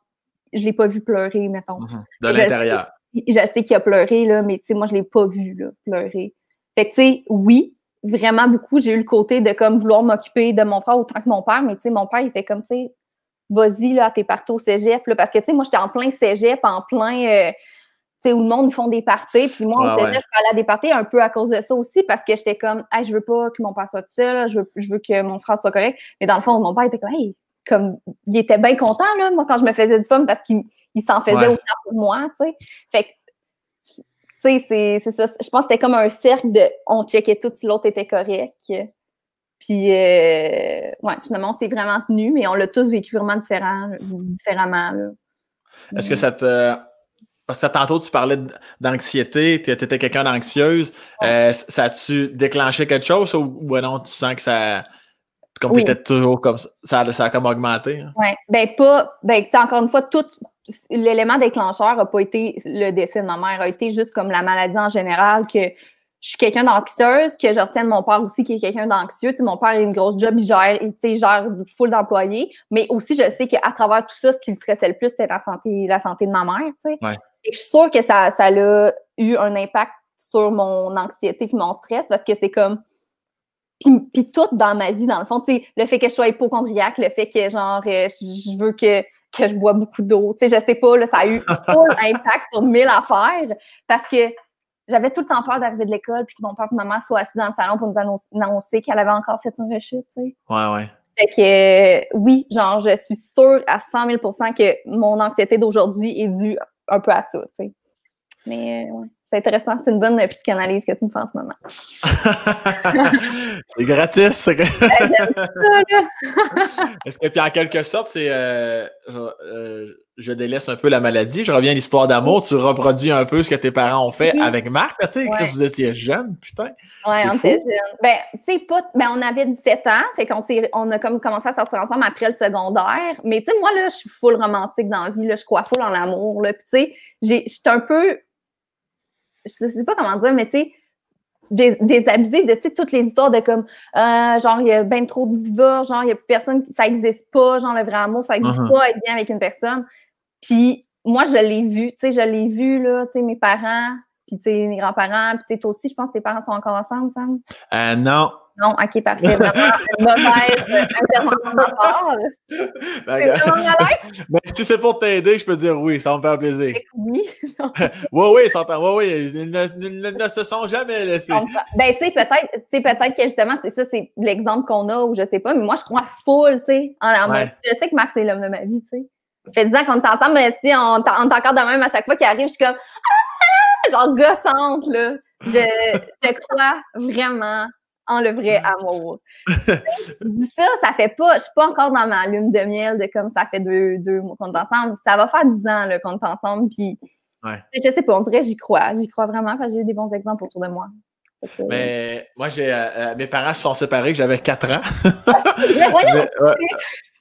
je l'ai pas vu pleurer, mettons. Mhm. De l'intérieur. Je sais, qu'il a pleuré, là, mais tu sais, moi, je l'ai pas vu là, pleurer. Fait que, tu sais, oui, vraiment beaucoup. J'ai eu le côté de comme vouloir m'occuper de mon frère autant que mon père, mais tu sais, mon père, il était comme, tu sais, vas-y, là, t'es partout au cégep, là, parce que, tu sais, moi, j'étais en plein cégep, en plein. Euh, où le monde font des parties. Puis moi, on ah s'est fait à des parties un peu à cause de ça aussi, parce que j'étais comme, hey, je veux pas que mon père soit seul, je veux, que mon frère soit correct. Mais dans le fond, mon père était comme, hey, il était bien content, là, moi, quand je me faisais du fun, parce qu'il s'en faisait autant pour moi, tu sais. Fait que, tu sais, c'est ça. Je pense que c'était comme un cercle de on checkait tout si l'autre était correct. Puis, euh, ouais, finalement, on s'est vraiment tenu, mais on l'a tous vécu vraiment différent, différemment. Est-ce que mm. ça te parce que tantôt, tu parlais d'anxiété, tu étais quelqu'un d'anxieuse. Euh, ça a-tu déclenché quelque chose ou, non, tu sens que ça. Comme toujours comme ça, ça, a comme augmenté. Hein? Oui, ben pas. Ben, encore une fois, tout l'élément déclencheur n'a pas été le décès de ma mère, a été juste comme la maladie en général, que je suis quelqu'un d'anxieuse, que je retiens de mon père aussi qui est quelqu'un d'anxieux. Tu mon père a une grosse job, il gère, il, gère foule d'employés, mais aussi je sais qu'à travers tout ça, ce qui le stressait le plus, c'était la santé, la santé de ma mère. Tu et je suis sûre que ça, ça a eu un impact sur mon anxiété et mon stress parce que c'est comme. Puis, puis, tout dans ma vie, dans le fond, le fait que je sois hypochondriaque, le fait que, genre, euh, je veux que, je bois beaucoup d'eau, tu sais, je sais pas, là, ça a eu un impact sur mille affaires parce que j'avais tout le temps peur d'arriver de l'école puis que mon père et maman soient assis dans le salon pour nous annoncer qu'elle avait encore fait une rechute, Oui, Ouais, Fait que, euh, oui, genre, je suis sûre à 100 000 que mon anxiété d'aujourd'hui est due un peu à ça, tu sais. Mais euh, ouais. C'est intéressant, c'est une bonne psychanalyse que tu me fais en ce moment. c'est gratis. Est-ce que puis en quelque sorte, c'est euh, euh, je délaisse un peu la maladie, je reviens à l'histoire d'amour, tu reproduis un peu ce que tes parents ont fait mm-hmm. avec Marc, tu sais, quand vous étiez jeune, putain. Ouais, on était jeune. Ben, tu sais, ben, on avait 17 ans, fait qu'on on a comme commencé à sortir ensemble après le secondaire, mais tu sais, moi, là, je suis full romantique dans la vie, là, je crois full en l'amour, là, puis tu sais, je suis un peu, je sais pas comment dire, mais tu sais, de toutes les histoires de comme euh, genre il y a bien trop de divorces. genre il y a personne ça existe pas, genre le vrai amour ça existe uh-huh. pas être bien avec une personne. Puis moi, je l'ai vu, tu sais, je l'ai vu, là, tu sais, mes parents, puis tu sais, mes grands-parents, puis tu sais, toi aussi, je pense que tes parents sont encore ensemble, Sam? Euh, non. Non, ok, parfait. Vraiment, une mauvaise intervention de ma Mais ben, si c'est pour t'aider, je peux dire oui, ça me fait plaisir. Oui. oui, oui, ça Oui, oui, ils ne, se sont jamais laissés. ben, tu sais, peut-être peut que justement, c'est ça, c'est l'exemple qu'on a ou je sais pas, mais moi, je crois full, tu sais. En, Je sais que Marc, est l'homme de ma vie, tu sais fait 10 ans qu'on t'entend, mais si on, est encore de même à chaque fois qu'il arrive, je suis comme ah! genre gossante, là. Je, je crois vraiment en le vrai amour. ça, ça fait pas, je suis pas encore dans ma lune de miel de comme ça fait deux, deux mois qu'on est ensemble. Ça va faire dix ans qu'on est ensemble, puis ouais. je sais pas, on dirait j'y crois. J'y crois vraiment parce que j'ai eu des bons exemples autour de moi. Mais moi, j'ai euh, euh, mes parents se sont séparés que j'avais 4 ans. Ah, mais voyons,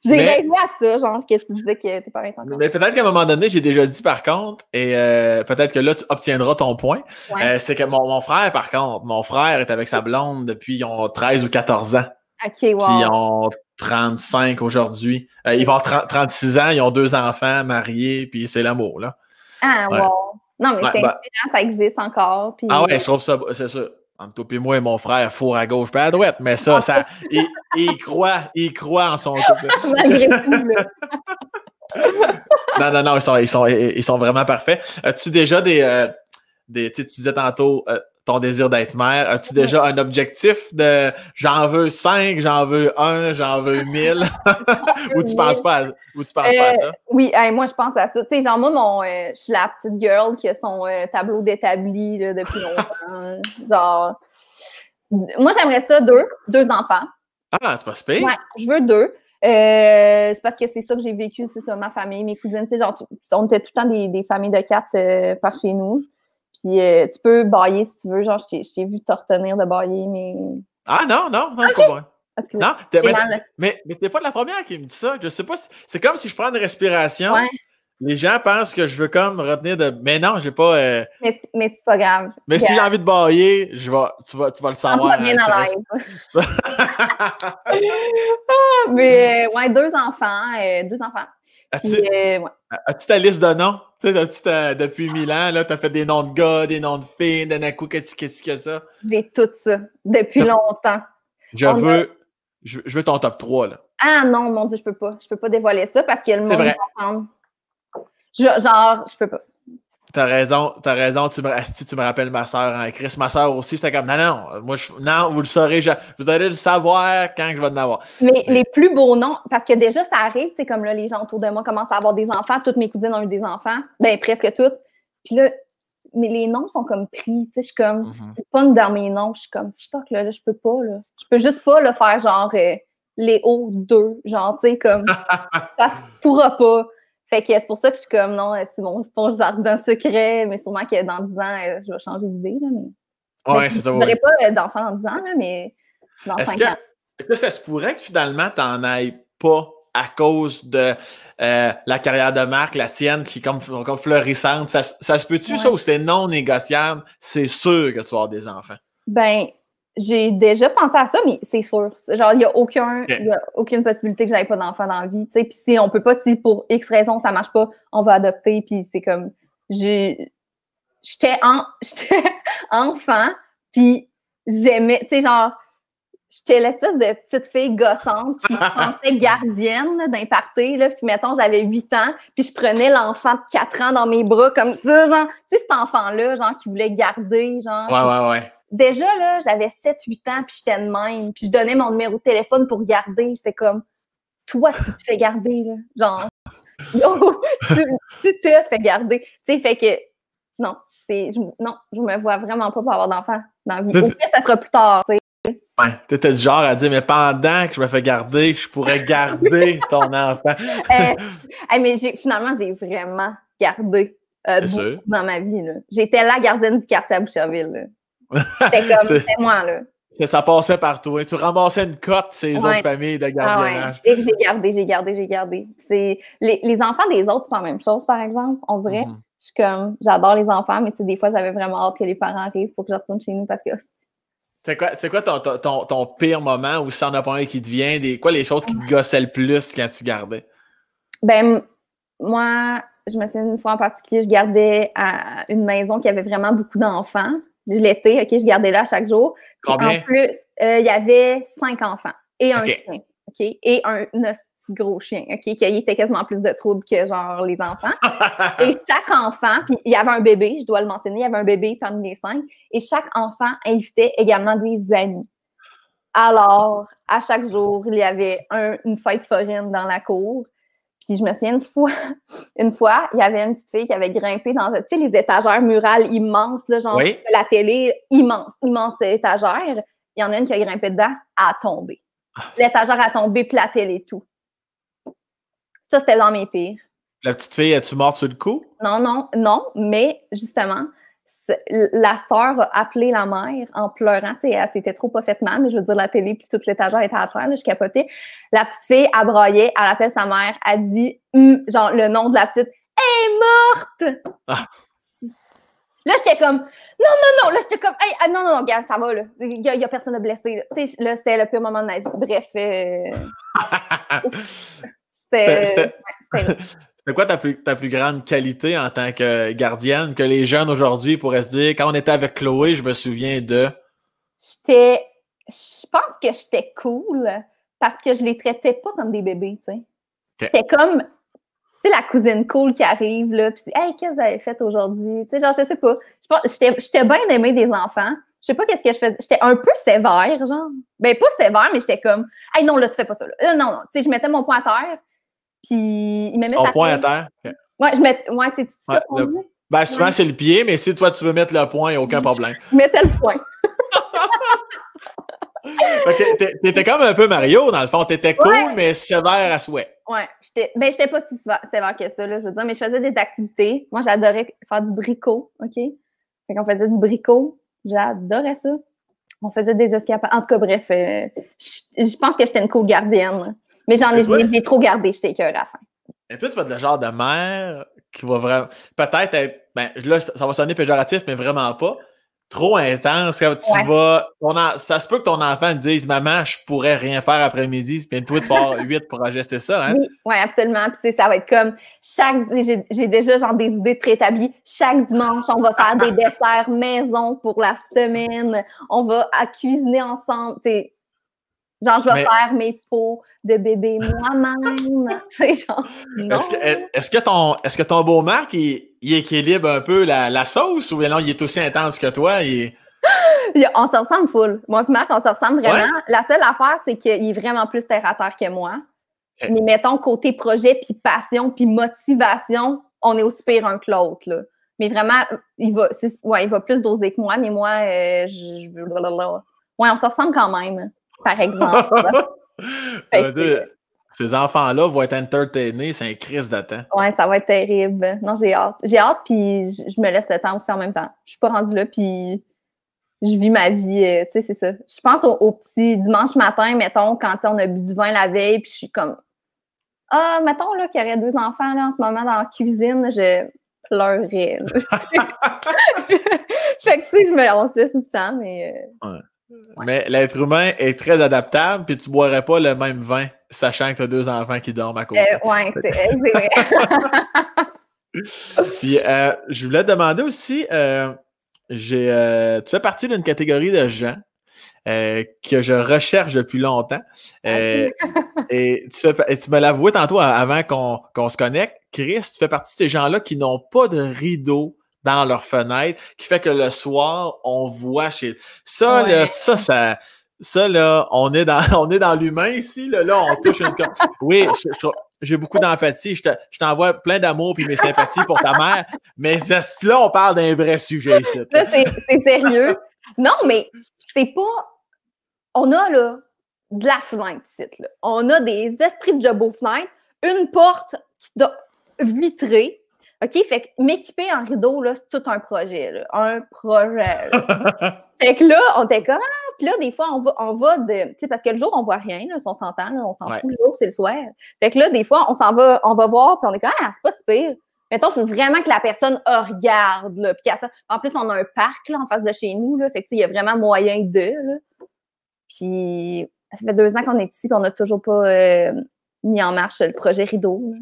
j'ai rêvé à ça, genre, que tu disais que tes parents étaient Mais peut-être qu'à un moment donné, j'ai déjà dit par contre, et euh, peut-être que là, tu obtiendras ton point. Euh, c'est que mon, mon, frère, par contre, mon frère est avec sa blonde depuis ils ont 13 ou 14 ans. OK, wow. Puis ils ont 35 aujourd'hui. Euh, ils vont 36 ans, ils ont deux enfants mariés, puis c'est l'amour, là. Ah, ouais. wow. Non, mais c'est bah ça existe encore. Ah ouais, je trouve ça, c'est sûr. En et moi et mon frère, four à gauche, pas à droite, mais ça, ça il, il, croit, il croit en son couple. non, non, non, ils sont, ils sont, vraiment parfaits. As-tu déjà des. Euh, tu des tu disais tantôt, euh, ton désir d'être mère? As-tu déjà un objectif de j'en veux cinq, j'en veux un, j'en veux mille » ou tu penses, pas penses pas à ça? Euh, oui, moi, je pense à ça. Tu sais, genre, moi, mon, euh, je suis la petite girl qui a son euh, tableau d'établi depuis longtemps. genre, moi, j'aimerais ça deux, deux enfants. Ah, c'est pas spécial. Ouais, je veux deux. c'est parce que c'est ça que j'ai vécu, c'est ça, ma famille, mes cousines. Tu sais, genre, on était tout le temps des, familles de quatre par chez nous. Puis euh, tu peux bailler si tu veux. Genre, je t'ai vu retenir de bailler, mais. Ah non, non, non, okay. c'est pas moi. Non, mais, mais, mais t'es pas la première qui me dit ça. Je sais pas. Si, c'est comme si je prends une respiration. Les gens pensent que je veux comme retenir de. Mais non, j'ai pas. Euh, mais, mais c'est pas grave. Mais si j'ai envie de bailler, je tu, vas, tu vas le savoir. On bien hein, à l'aise. Ah, mais euh, ouais, deux enfants. deux enfants. Euh, as-tu ta liste de noms? Tu depuis mille ans, là, t'as fait des noms de gars, des noms de filles, d'un coup, qu'est-ce que ça? J'ai tout ça, depuis longtemps. Je veux, je, veux ton top 3, là. Ah non, mon Dieu, je peux pas. Je peux pas dévoiler ça parce qu'il y a le monde Genre, je peux pas. T'as raison, t'as raison, tu me, tu me rappelles ma soeur hein, Chris. Ma soeur aussi, c'était comme non, non, moi je, non, vous le saurez, vous allez le savoir quand je vais en avoir. Mais, les plus beaux noms, parce que déjà, ça arrive, tu sais, comme là, les gens autour de moi commencent à avoir des enfants, toutes mes cousines ont eu des enfants, ben presque toutes. Puis là, mais les noms sont comme pris. Tu sais, je suis comme, mm pas dans mes noms. Je suis comme, putain, là, là je peux pas, là. Je peux juste pas le faire, genre, euh, Léo 2. Genre, tu sais, comme, ça se pourra pas. Fait que c'est pour ça que je suis comme, non, c'est mon, jardin secret, mais sûrement que dans 10 ans, euh, je vais changer d'idée. Là, mais... Ouais, c'est ça. Je n'aurai pas euh, d'enfant dans 10 ans, là, mais Est-ce que, ça se pourrait que finalement, tu n'en ailles pas à cause de euh, la carrière de marque, la tienne, qui est comme, florissante? Ça, ça se peut-tu, ça, ou c'est non négociable? C'est sûr que tu vas avoir des enfants. Ben, j'ai déjà pensé à ça, mais c'est sûr. Genre, il n'y a, aucun, y a aucune possibilité que j'aille pas d'enfant dans la vie. Puis si on peut pas, si pour X raison ça marche pas, on va adopter. Puis c'est comme, j'étais en, enfant, puis j'aimais, tu sais, genre, j'étais l'espèce de petite fille gossante qui pensait gardienne d'un party. Là, puis mettons, j'avais 8 ans, puis je prenais l'enfant de 4 ans dans mes bras comme ça, genre, tu sais, cet enfant-là, genre, qui voulait garder, genre. Ouais, ouais, ouais déjà, là, j'avais 7, 8 ans, puis j'étais de même, puis je donnais mon numéro de téléphone pour garder. C'est comme, toi, tu te fais garder, là. Genre, tu, te fais garder. Tu sais, fait que, non, c'est, je, non, je me vois vraiment pas pour avoir d'enfant dans la vie. Au ça sera plus tard, tu étais du genre à dire, mais pendant que je me fais garder, je pourrais garder ton enfant. Euh, mais finalement, j'ai vraiment gardé euh, dans ma vie. J'étais la gardienne du quartier à Boucherville. C'était comme, c'est moi, là. Ça passait partout. Et hein. tu ramassais une cote ces autres familles de ah gardiennage. J'ai gardé, j'ai gardé, j'ai gardé. Les, les, enfants des autres, c'est pas la même chose, par exemple, on dirait. Mm-hmm. Je suis comme, j'adore les enfants, mais tu sais, des fois, j'avais vraiment hâte que les parents arrivent pour que je retourne chez nous parce que c'est quoi, ton, pire moment où ça n'a a pas un qui te vient? Des, quoi les choses qui te gossaient le plus quand tu gardais? Ben, moi, je me souviens une fois en particulier, je gardais à une maison qui avait vraiment beaucoup d'enfants. Je l'été, OK, je gardais là chaque jour. Combien? en plus, euh, il y avait cinq enfants et un chien, OK, et un, petit gros chien, OK, qui était quasiment plus de troubles que genre les enfants. et chaque enfant, puis il y avait un bébé, je dois le mentionner, il y avait un bébé parmi les cinq, et chaque enfant invitait également des amis. Alors, à chaque jour, il y avait un, une fête foraine dans la cour. Puis je me souviens une fois, une fois, il y avait une petite fille qui avait grimpé dans, tu sais, les étagères murales immenses, là, genre la télé, immense, immense étagère. Il y en a une qui a grimpé dedans, à tomber. Ah. L'étagère a tombé, puis la télé, tout. Ça, c'était dans mes pires. La petite fille, es-tu morte sur le coup? Non, non, non, mais justement, la sœur a appelé la mère en pleurant. Tu elle s'était trop pas faite mal, mais je veux dire, la télé puis toute l'étagère était à faire, là, je capotais. La petite fille, a broyé, elle appelle sa mère, elle dit, hum, genre, le nom de la petite, est morte! Ah. Là, j'étais comme, non, non, non, là, j'étais comme, ah, non, non, non, ça va, Il n'y a, personne de blessé, là. Tu sais, là, c'était le pire moment de ma vie. Bref. Euh, c'était. C'est quoi ta plus, ta plus grande qualité en tant que gardienne que les jeunes aujourd'hui pourraient se dire quand on était avec Chloé, je me souviens de. J'étais. Je pense que j'étais cool parce que je les traitais pas comme des bébés, tu sais. comme tu la cousine cool qui arrive, là, puis Hey, qu'est-ce que vous avez fait aujourd'hui? Tu sais, genre, je sais pas. J'étais bien aimé des enfants. Je sais pas qu'est-ce que je faisais. J'étais un peu sévère, genre. Ben, pas sévère, mais j'étais comme, Hey, non, là, tu fais pas ça, là. Euh, non, non. Tu sais, je mettais mon poing à terre, puis il me met. point à terre. Ouais, je mets. Ouais, c'est ça. Ben, souvent, c'est le pied, mais si toi, tu veux mettre le point, il a aucun problème. Je mettais le point. t'étais comme un peu Mario, dans le fond. T'étais cool, mais sévère à souhait. Ouais, j'étais, ben, j'étais pas si sévère que ça, là, je veux dire, mais je faisais des activités. Moi, j'adorais faire du bricot, OK? Fait qu'on faisait du bricot. J'adorais ça. On faisait des escapades. En tout cas, bref, euh, je pense que j'étais une cool gardienne. Mais j'en ai, trop gardé, j'étais cœur à la fin. Et toi, tu vas être le genre de mère qui va vraiment. Peut-être, ben, là, ça va sonner péjoratif, mais vraiment pas. Trop intense. tu vas. ça se peut que ton enfant dise Maman, je pourrais rien faire après-midi. Puis toi, tu vas avoir huit projets, c'est ça, hein? Oui, absolument. Puis ça va être comme chaque. J'ai déjà genre des idées préétablies. Chaque dimanche, on va faire des desserts maison pour la semaine. On va cuisiner ensemble. sais... Genre, je vais faire mes pots de bébé moi-même. genre, Est-ce que, est ton, est-ce que ton beau Marc, il, équilibre un peu la, sauce ou non, il est aussi intense que toi? on se ressemble full. Moi et Marc, on se ressemble vraiment. La seule affaire, c'est qu'il est vraiment plus terre à terre que moi. Eh. Mais mettons, côté projet, puis passion, puis motivation, on est aussi pire un que l'autre. Mais vraiment, il va, il va plus doser que moi, mais moi, euh, je, ouais, on se ressemble quand même par exemple. Euh, ces enfants-là vont être entertainés, c'est un crise d'attente. Oui, ça va être terrible. Non, j'ai hâte. J'ai hâte, puis je me laisse le temps aussi en même temps. Je suis pas rendue là, puis je vis ma vie, euh, tu sais, c'est ça. Je pense au, petit dimanche matin, mettons, quand on a bu du vin la veille, puis je suis comme, ah, mettons, là, qu'il y aurait deux enfants, là, en ce moment, dans la cuisine, je pleurais. Chaque je... Fait que, je me... lance laisse temps, mais... Euh, mais l'être humain est très adaptable, puis tu boirais pas le même vin, sachant que tu as deux enfants qui dorment à côté. Euh, oui, euh, c'est vrai. puis, euh, je voulais te demander aussi, j'ai, tu fais partie d'une catégorie de gens que je recherche depuis longtemps. Ah, et, tu fais, tu me l'avouais tantôt avant qu'on, qu'on se connecte. Chris, tu fais partie de ces gens-là qui n'ont pas de rideau dans leur fenêtre, qui fait que le soir, on voit chez. Ça, là, ça, ça. là, on est dans, dans l'humain ici. Là, là, on touche une. Oui, j'ai beaucoup d'empathie. Je t'envoie plein d'amour puis mes sympathies pour ta mère. Mais là, on parle d'un vrai sujet ici. c'est sérieux. Non, mais c'est pas. On a, là, de la fenêtre ici. On a des esprits de job aux fenêtres, une porte qui vitrée OK? Fait que m'équiper en rideau, là, c'est tout un projet, là. Un projet, là. Fait que là, on était comme, ah, là, des fois, on va, on va de. Tu sais, parce que le jour, on voit rien, là, on s'entend, on s'en fout le jour, c'est le soir. Fait que là, des fois, on s'en va, on va voir, puis on est comme, ah, c'est pas si pire. Mettons, faut vraiment que la personne regarde, là. Puis en plus, on a un parc, là, en face de chez nous, là. Fait que, il y a vraiment moyen de, Puis, ça fait deux ans qu'on est ici, qu'on on n'a toujours pas euh, mis en marche le projet rideau,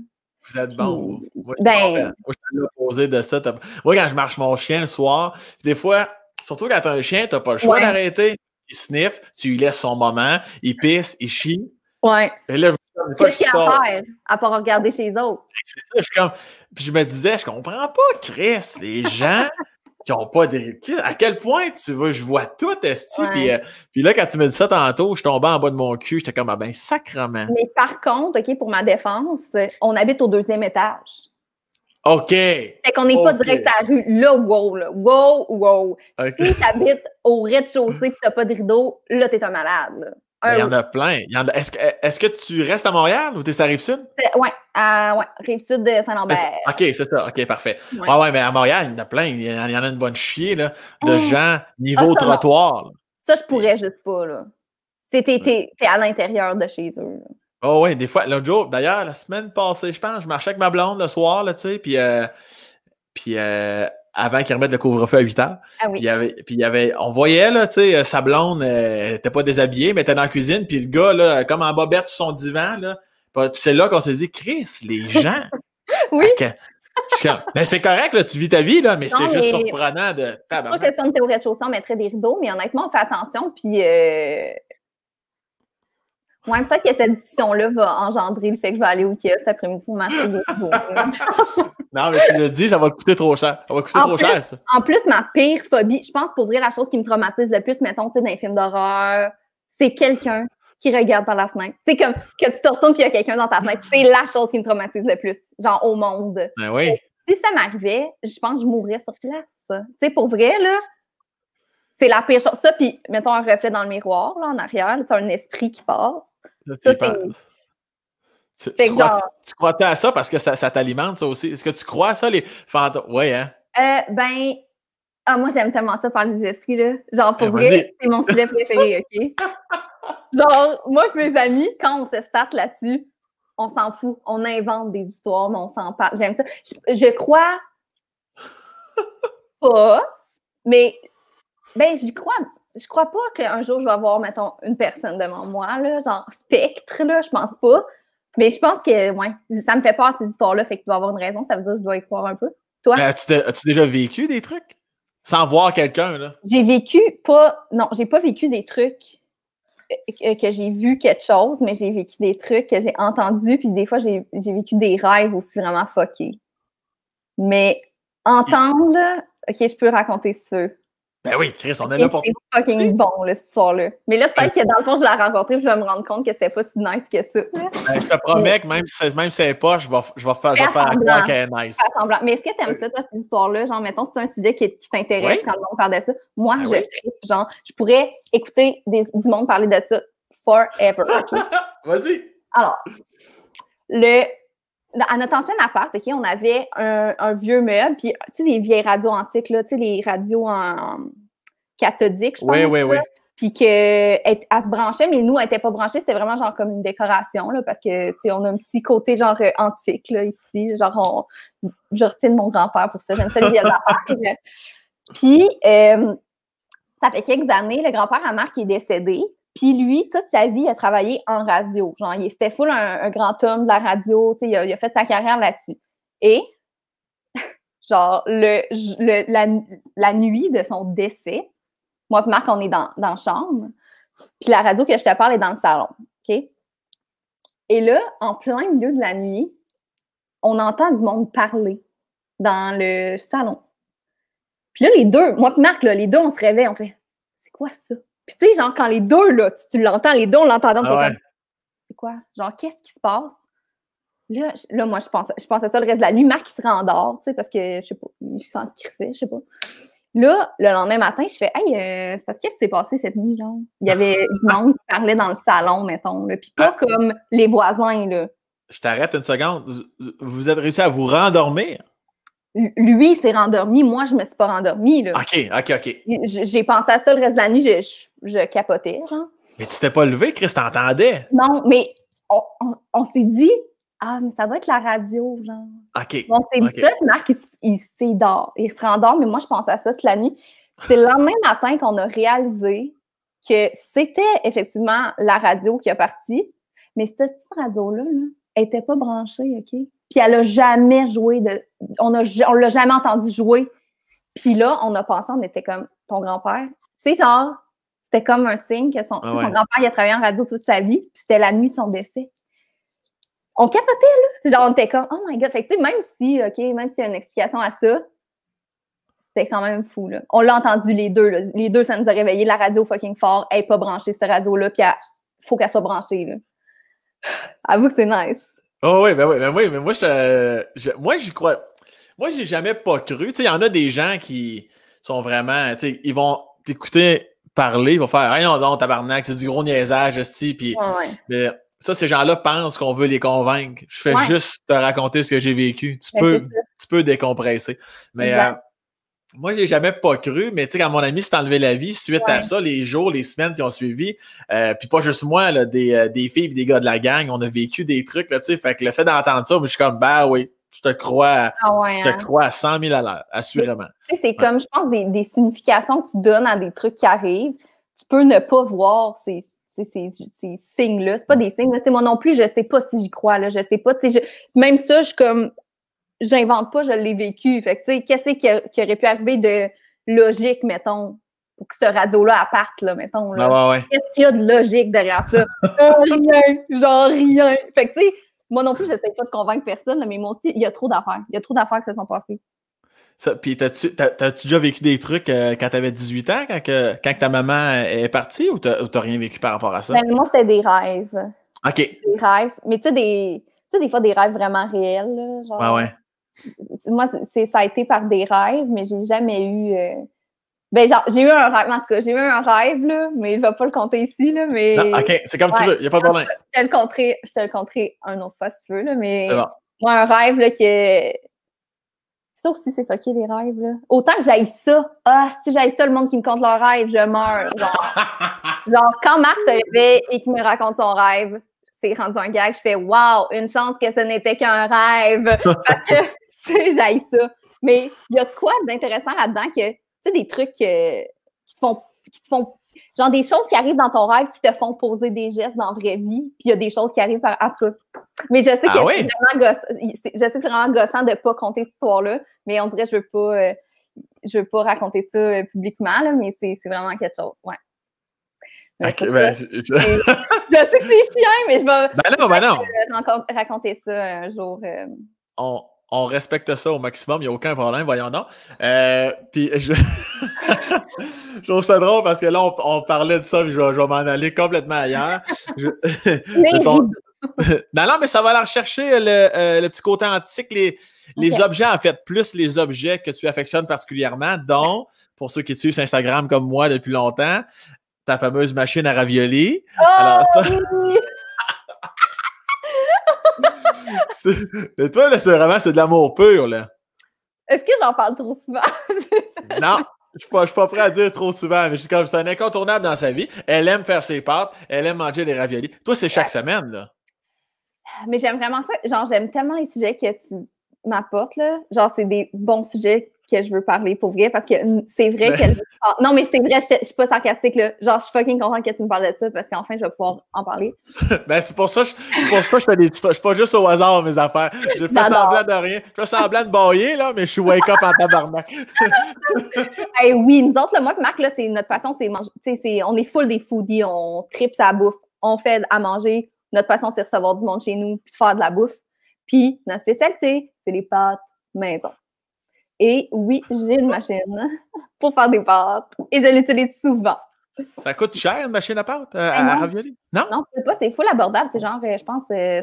vous êtes bon. moi, ben... je suis l'opposé de ça. Moi, quand je marche mon chien le soir, des fois, surtout quand t'as un chien, t'as pas le choix d'arrêter. Il sniffe, tu lui laisses son moment, il pisse, il chie. Ouais. Et là, Qu'est-ce à faire à part regarder chez les autres? C'est ça, je suis comme. Puis je me disais, je comprends pas, Chris, les gens qui n'ont pas de. À quel point tu veux, je vois tout, Esti. Puis, euh, puis, là, quand tu me dis ça tantôt, je suis tombé en bas de mon cul. J'étais comme, ah ben, sacrement. Mais par contre, OK, pour ma défense, on habite au deuxième étage. OK. Fait qu'on n'est pas direct à la rue. Là, wow, là. Wow, wow. Si tu habites au rez-de-chaussée et tu n'as pas de rideau, là, tu es un malade. Ben, euh, il y en a plein. Est-ce que, tu restes à Montréal ou tu es à Rive-Sud? Oui, ouais, Rive-Sud de Saint-Lambert. OK, c'est ça. OK, parfait. Oui, mais à Montréal, il y en a plein. Il y en a une bonne chier là, de oh! gens niveau trottoir. Ça, je pourrais juste pas. là. T'es à l'intérieur de chez eux. Oui, Oh ouais, des fois, l'autre jour, d'ailleurs, la semaine passée, je pense, je marchais avec ma blonde le soir, tu sais, puis, euh, puis euh, avant qu'ils remettent le couvre-feu à 8 heures. Ah oui. Puis, il y avait, puis il y avait, on voyait, là, tu sais, sa blonde, elle euh, était pas déshabillée, mais elle était dans la cuisine, puis le gars, là, comme en bas, sur son divan, là. Puis c'est là qu'on s'est dit, Chris, les gens. oui. Mais ben, c'est correct, là, tu vis ta vie, là, mais c'est juste surprenant de. Je sûr que si on était au rez-de-chaussée, on mettrait des rideaux, mais honnêtement, on fait attention, puis euh, Ouais, peut-être que cette discussion-là va engendrer le fait que je vais aller au kiosque cet après-midi pour m'acheter des Non, mais tu le dis, ça va te coûter trop cher. Ça va coûter trop cher, ça. En plus, ma pire phobie, je pense pour vrai, la chose qui me traumatise le plus, mettons, tu sais, dans les films d'horreur, c'est quelqu'un qui regarde par la fenêtre. C'est comme que tu te retournes et il y a quelqu'un dans ta fenêtre. C'est la chose qui me traumatise le plus, genre au monde. Ben oui. Si ça m'arrivait, je pense que je mourrais sur place. Tu sais, pour vrai, là, c'est la pire chose. Ça, puis mettons un reflet dans le miroir, là, en arrière, c'est un esprit qui passe. tu, tu, crois, tu, crois, à ça parce que ça, ça t'alimente, ça aussi? Est-ce que tu crois à ça, les fantômes? Oui, hein? Euh, ben, ah, moi, j'aime tellement ça parler des esprits, là. Genre, pour eh, vrai, c'est mon sujet préféré, OK? genre, moi, mes amis, quand on se start là-dessus, on s'en fout. On invente des histoires, mais on s'en parle. J'aime ça. Je, je crois pas, mais ben, je crois, je crois pas qu'un jour je vais avoir, mettons, une personne devant moi, là, genre spectre, là, je pense pas. Mais je pense que, ouais, ça me fait peur ces histoires-là, fait que tu dois avoir une raison, ça veut dire que je dois y croire un peu. Toi? Ben, as-tu, as déjà vécu des trucs? Sans voir quelqu'un, là? J'ai vécu pas. Non, j'ai pas vécu des trucs euh, que, j'ai vu quelque chose, mais j'ai vécu des trucs que j'ai entendus, puis des fois, j'ai, j'ai vécu des rêves aussi vraiment fuckés. Mais entendre, ok, je peux raconter ce ben oui, Chris, on est là pour. C'est fucking bon, cette histoire-là. Mais là, peut-être que dans le fond, je l'ai rencontré et je vais me rendre compte que c'était pas si nice que ça. Ben, je te promets que même si, même si pas, je vais, je vais faire, je vais faire qu'elle est nice. Mais est-ce que tu aimes ça, toi, cette histoire-là? Genre, mettons, c'est un sujet qui, t'intéresse quand on parle de ça. Moi, ben je Genre, je pourrais écouter des, du monde parler de ça forever. Vas-y. Alors, le à notre ancienne appart, on avait un, vieux meuble, puis, tu sais, des vieilles radios antiques, là, tu sais, les radios en, cathodique, cathodiques, je pense. Oui, oui, oui. Puis qu'elle se branchait, mais nous, elle n'était pas branchée, c'était vraiment genre comme une décoration, parce que, tu on a un petit côté genre euh, antique, ici. Genre, je retiens mon grand-père pour ça, j'aime ça les vieilles affaires. Euh. Puis, euh, ça fait quelques années, le grand-père à Marc est décédé. Puis lui, toute sa vie, il a travaillé en radio. Genre, il était full un, grand homme de la radio, il a, fait sa carrière là-dessus. Et, genre, le, la, nuit de son décès, moi et Marc, on est dans, la chambre, puis la radio que je te parle est dans le salon, OK? Et là, en plein milieu de la nuit, on entend du monde parler dans le salon. Puis là, les deux, moi et Marc, les deux, on se réveille, on fait « C'est quoi ça? » Puis tu sais, genre, quand les deux, là, tu, l'entends, les deux, on l'entend, ah C'est quoi? Genre, qu'est-ce qui se passe? Là, moi, je pensais, je ça le reste de la nuit. Marc, il se rendort, tu sais, parce que, je sais pas, je suis sens crissée, je sais pas. Là, le lendemain matin, je fais Hey, euh, c'est parce qu'est-ce qui s'est passé cette nuit, genre? Il y avait du monde qui parlait dans le salon, mettons, là, puis pas ah. comme les voisins, là. Je t'arrête une seconde. Vous êtes réussi à vous rendormir? lui s'est rendormi, moi je me suis pas rendormie. OK, OK, OK. J'ai pensé à ça le reste de la nuit, je, capotais, Mais tu t'es pas levé, Chris, t'entendais? Non, mais on, s'est dit, ah, mais ça doit être la radio, genre. OK. On s'est dit ça, Marc, il, se rendort, mais moi je pensais à ça toute la nuit. C'est le lendemain matin qu'on a réalisé que c'était effectivement la radio qui a parti, mais cette radio-là, là, elle n'était pas branchée, OK? puis elle a jamais joué de. On ne l'a jamais entendu jouer. Puis là, on a pensé, on était comme ton grand-père. Tu genre, c'était comme un signe que son, ah grand-père, il a travaillé en radio toute sa vie, puis c'était la nuit de son décès. On capotait, là. Genre, on était comme, oh my god. Fait tu même si, OK, même s'il y a une explication à ça, c'était quand même fou, là. On l'a entendu les deux, là. Les deux, ça nous a réveillé la radio fucking fort. Elle est pas branchée, cette radio-là, puis il faut qu'elle soit branchée, là. Avoue que c'est nice. Oh ah oui, ben, ben oui, mais moi, je, je moi, j'y crois. Moi, j'ai jamais pas cru. Tu sais, il y en a des gens qui sont vraiment, tu ils vont t'écouter parler, ils vont faire, hey, non, non, tabarnak, c'est du gros niaisage, esti, puis mais ça, ces gens-là pensent qu'on veut les convaincre. Je fais juste te raconter ce que j'ai vécu. Tu ben, peux, tu peux décompresser. Mais, euh, moi, je n'ai jamais pas cru, mais tu sais, quand mon ami s'est enlevé la vie, suite à ça, les jours, les semaines qui ont suivi, euh, puis pas juste moi, là, des, euh, filles et des gars de la gang, on a vécu des trucs, tu sais, fait que le fait d'entendre ça, je suis comme, ben oui, tu te crois, ah te hein. crois à 100 000 à l'heure, assurément. C'est comme, je pense, des, significations que tu donnes à des trucs qui arrivent. Tu peux ne pas voir ces, ces, ces, signes-là. C'est pas des signes. sais, Moi non plus, je sais pas si j'y crois. Là. Je sais pas. même ça, je suis comme j'invente pas, je l'ai vécu. Fait tu sais, qu'est-ce qui, aurait pu arriver de logique, mettons, pour que ce radeau-là parte, là, mettons. Là. Ah qu'est-ce qu'il y a de logique derrière ça? Ah, rien, genre rien. Fait que, tu sais, moi non plus, j'essaie pas de convaincre personne, mais moi aussi, il y a trop d'affaires. Il y a trop d'affaires qui se sont passées. Ça, puis, t'as-tu déjà vécu des trucs euh, quand t'avais 18 ans, quand, que, quand ta maman est partie, ou t'as rien vécu par rapport à ça? Ben, moi, c'était des rêves. OK. Des rêves. Mais tu sais, des, des fois, des rêves vraiment réels. ouais, ouais moi, ça a été par des rêves, mais j'ai jamais eu. Euh, ben, genre, j'ai eu un rêve, en tout cas, j'ai eu un rêve, là, mais je vais pas le compter ici, là, mais... OK, c'est comme tu veux, il n'y a pas de problème. Je te le compterai, je le un autre fois, si tu veux, là, mais... Moi, un rêve, là, que... Ça aussi, c'est fucké, les rêves, là. Autant que j'aille ça, ah, si j'aille ça, le monde qui me compte leurs rêves, je meurs, genre... quand Marc se réveille et qu'il me raconte son rêve, c'est rendu un gag, je fais « Wow, une chance que ce n'était qu'un rêve! » Parce que... j'aille ça. Mais il y a de quoi d'intéressant là-dedans que, tu sais, des trucs euh, qui te font, qui font, genre des choses qui arrivent dans ton rêve qui te font poser des gestes dans la vraie vie, puis il y a des choses qui arrivent par, en tout Mais ah je sais que c'est vraiment, gossant de pas compter cette histoire-là, mais on dirait, je veux euh, je veux pas raconter ça euh, publiquement, mais c'est vraiment quelque chose, ouais. Ben, je... sais que c'est chiant, mais je vais, ben ben raconter ça un jour. On, on respecte ça au maximum, il n'y a aucun problème, voyons donc. Euh, puis je... trouve ça drôle parce que là, on, parlait de ça, puis je vais, m'en aller complètement ailleurs. Mais ben non, mais ça va aller rechercher euh, euh, le, petit côté antique, les, les objets, en fait, plus les objets que tu affectionnes particulièrement, dont, pour ceux qui suivent Instagram comme moi depuis longtemps, ta fameuse machine à ravioli. Oh Mais toi, là, c'est vraiment c'est de l'amour pur, là. Est-ce que j'en parle trop souvent? non! Je suis, pas, pas prêt à dire trop souvent, mais c'est comme c'est un incontournable dans sa vie. Elle aime faire ses pâtes, elle aime manger les raviolis. Toi, c'est chaque semaine, là. Mais j'aime vraiment ça. Genre, j'aime tellement les sujets que tu m'apportes, là. Genre, c'est des bons sujets que je veux parler pour vrai parce que c'est vrai ben. qu'elle Non, mais c'est vrai, je, suis pas sarcastique là. Genre, je suis fucking content que tu me parles de ça parce qu'enfin, je vais pouvoir en parler. ben, c'est pour ça que je, pour ça, je fais des Je suis pas juste au hasard mes affaires. Je fais semblant de rien. Je fais semblant de bailler, là, mais je suis wake up en tabarnak. hey, oui, nous autres, là, moi, Marc, là, c'est notre façon, c'est manger. C'est, on est full des foodies, on tripe sa bouffe, on fait à manger. Notre façon, c'est recevoir du monde chez nous, puis faire de la bouffe. Puis, notre spécialité, c'est les pâtes maison. Et oui, j'ai une machine pour faire des pâtes. Et je l'utilise souvent. Ça coûte cher, une machine à pâtes à, ben à, ravioli? Non? Non, c'est pas, c'est full abordable. C'est genre, euh, je pense, 50$. Euh,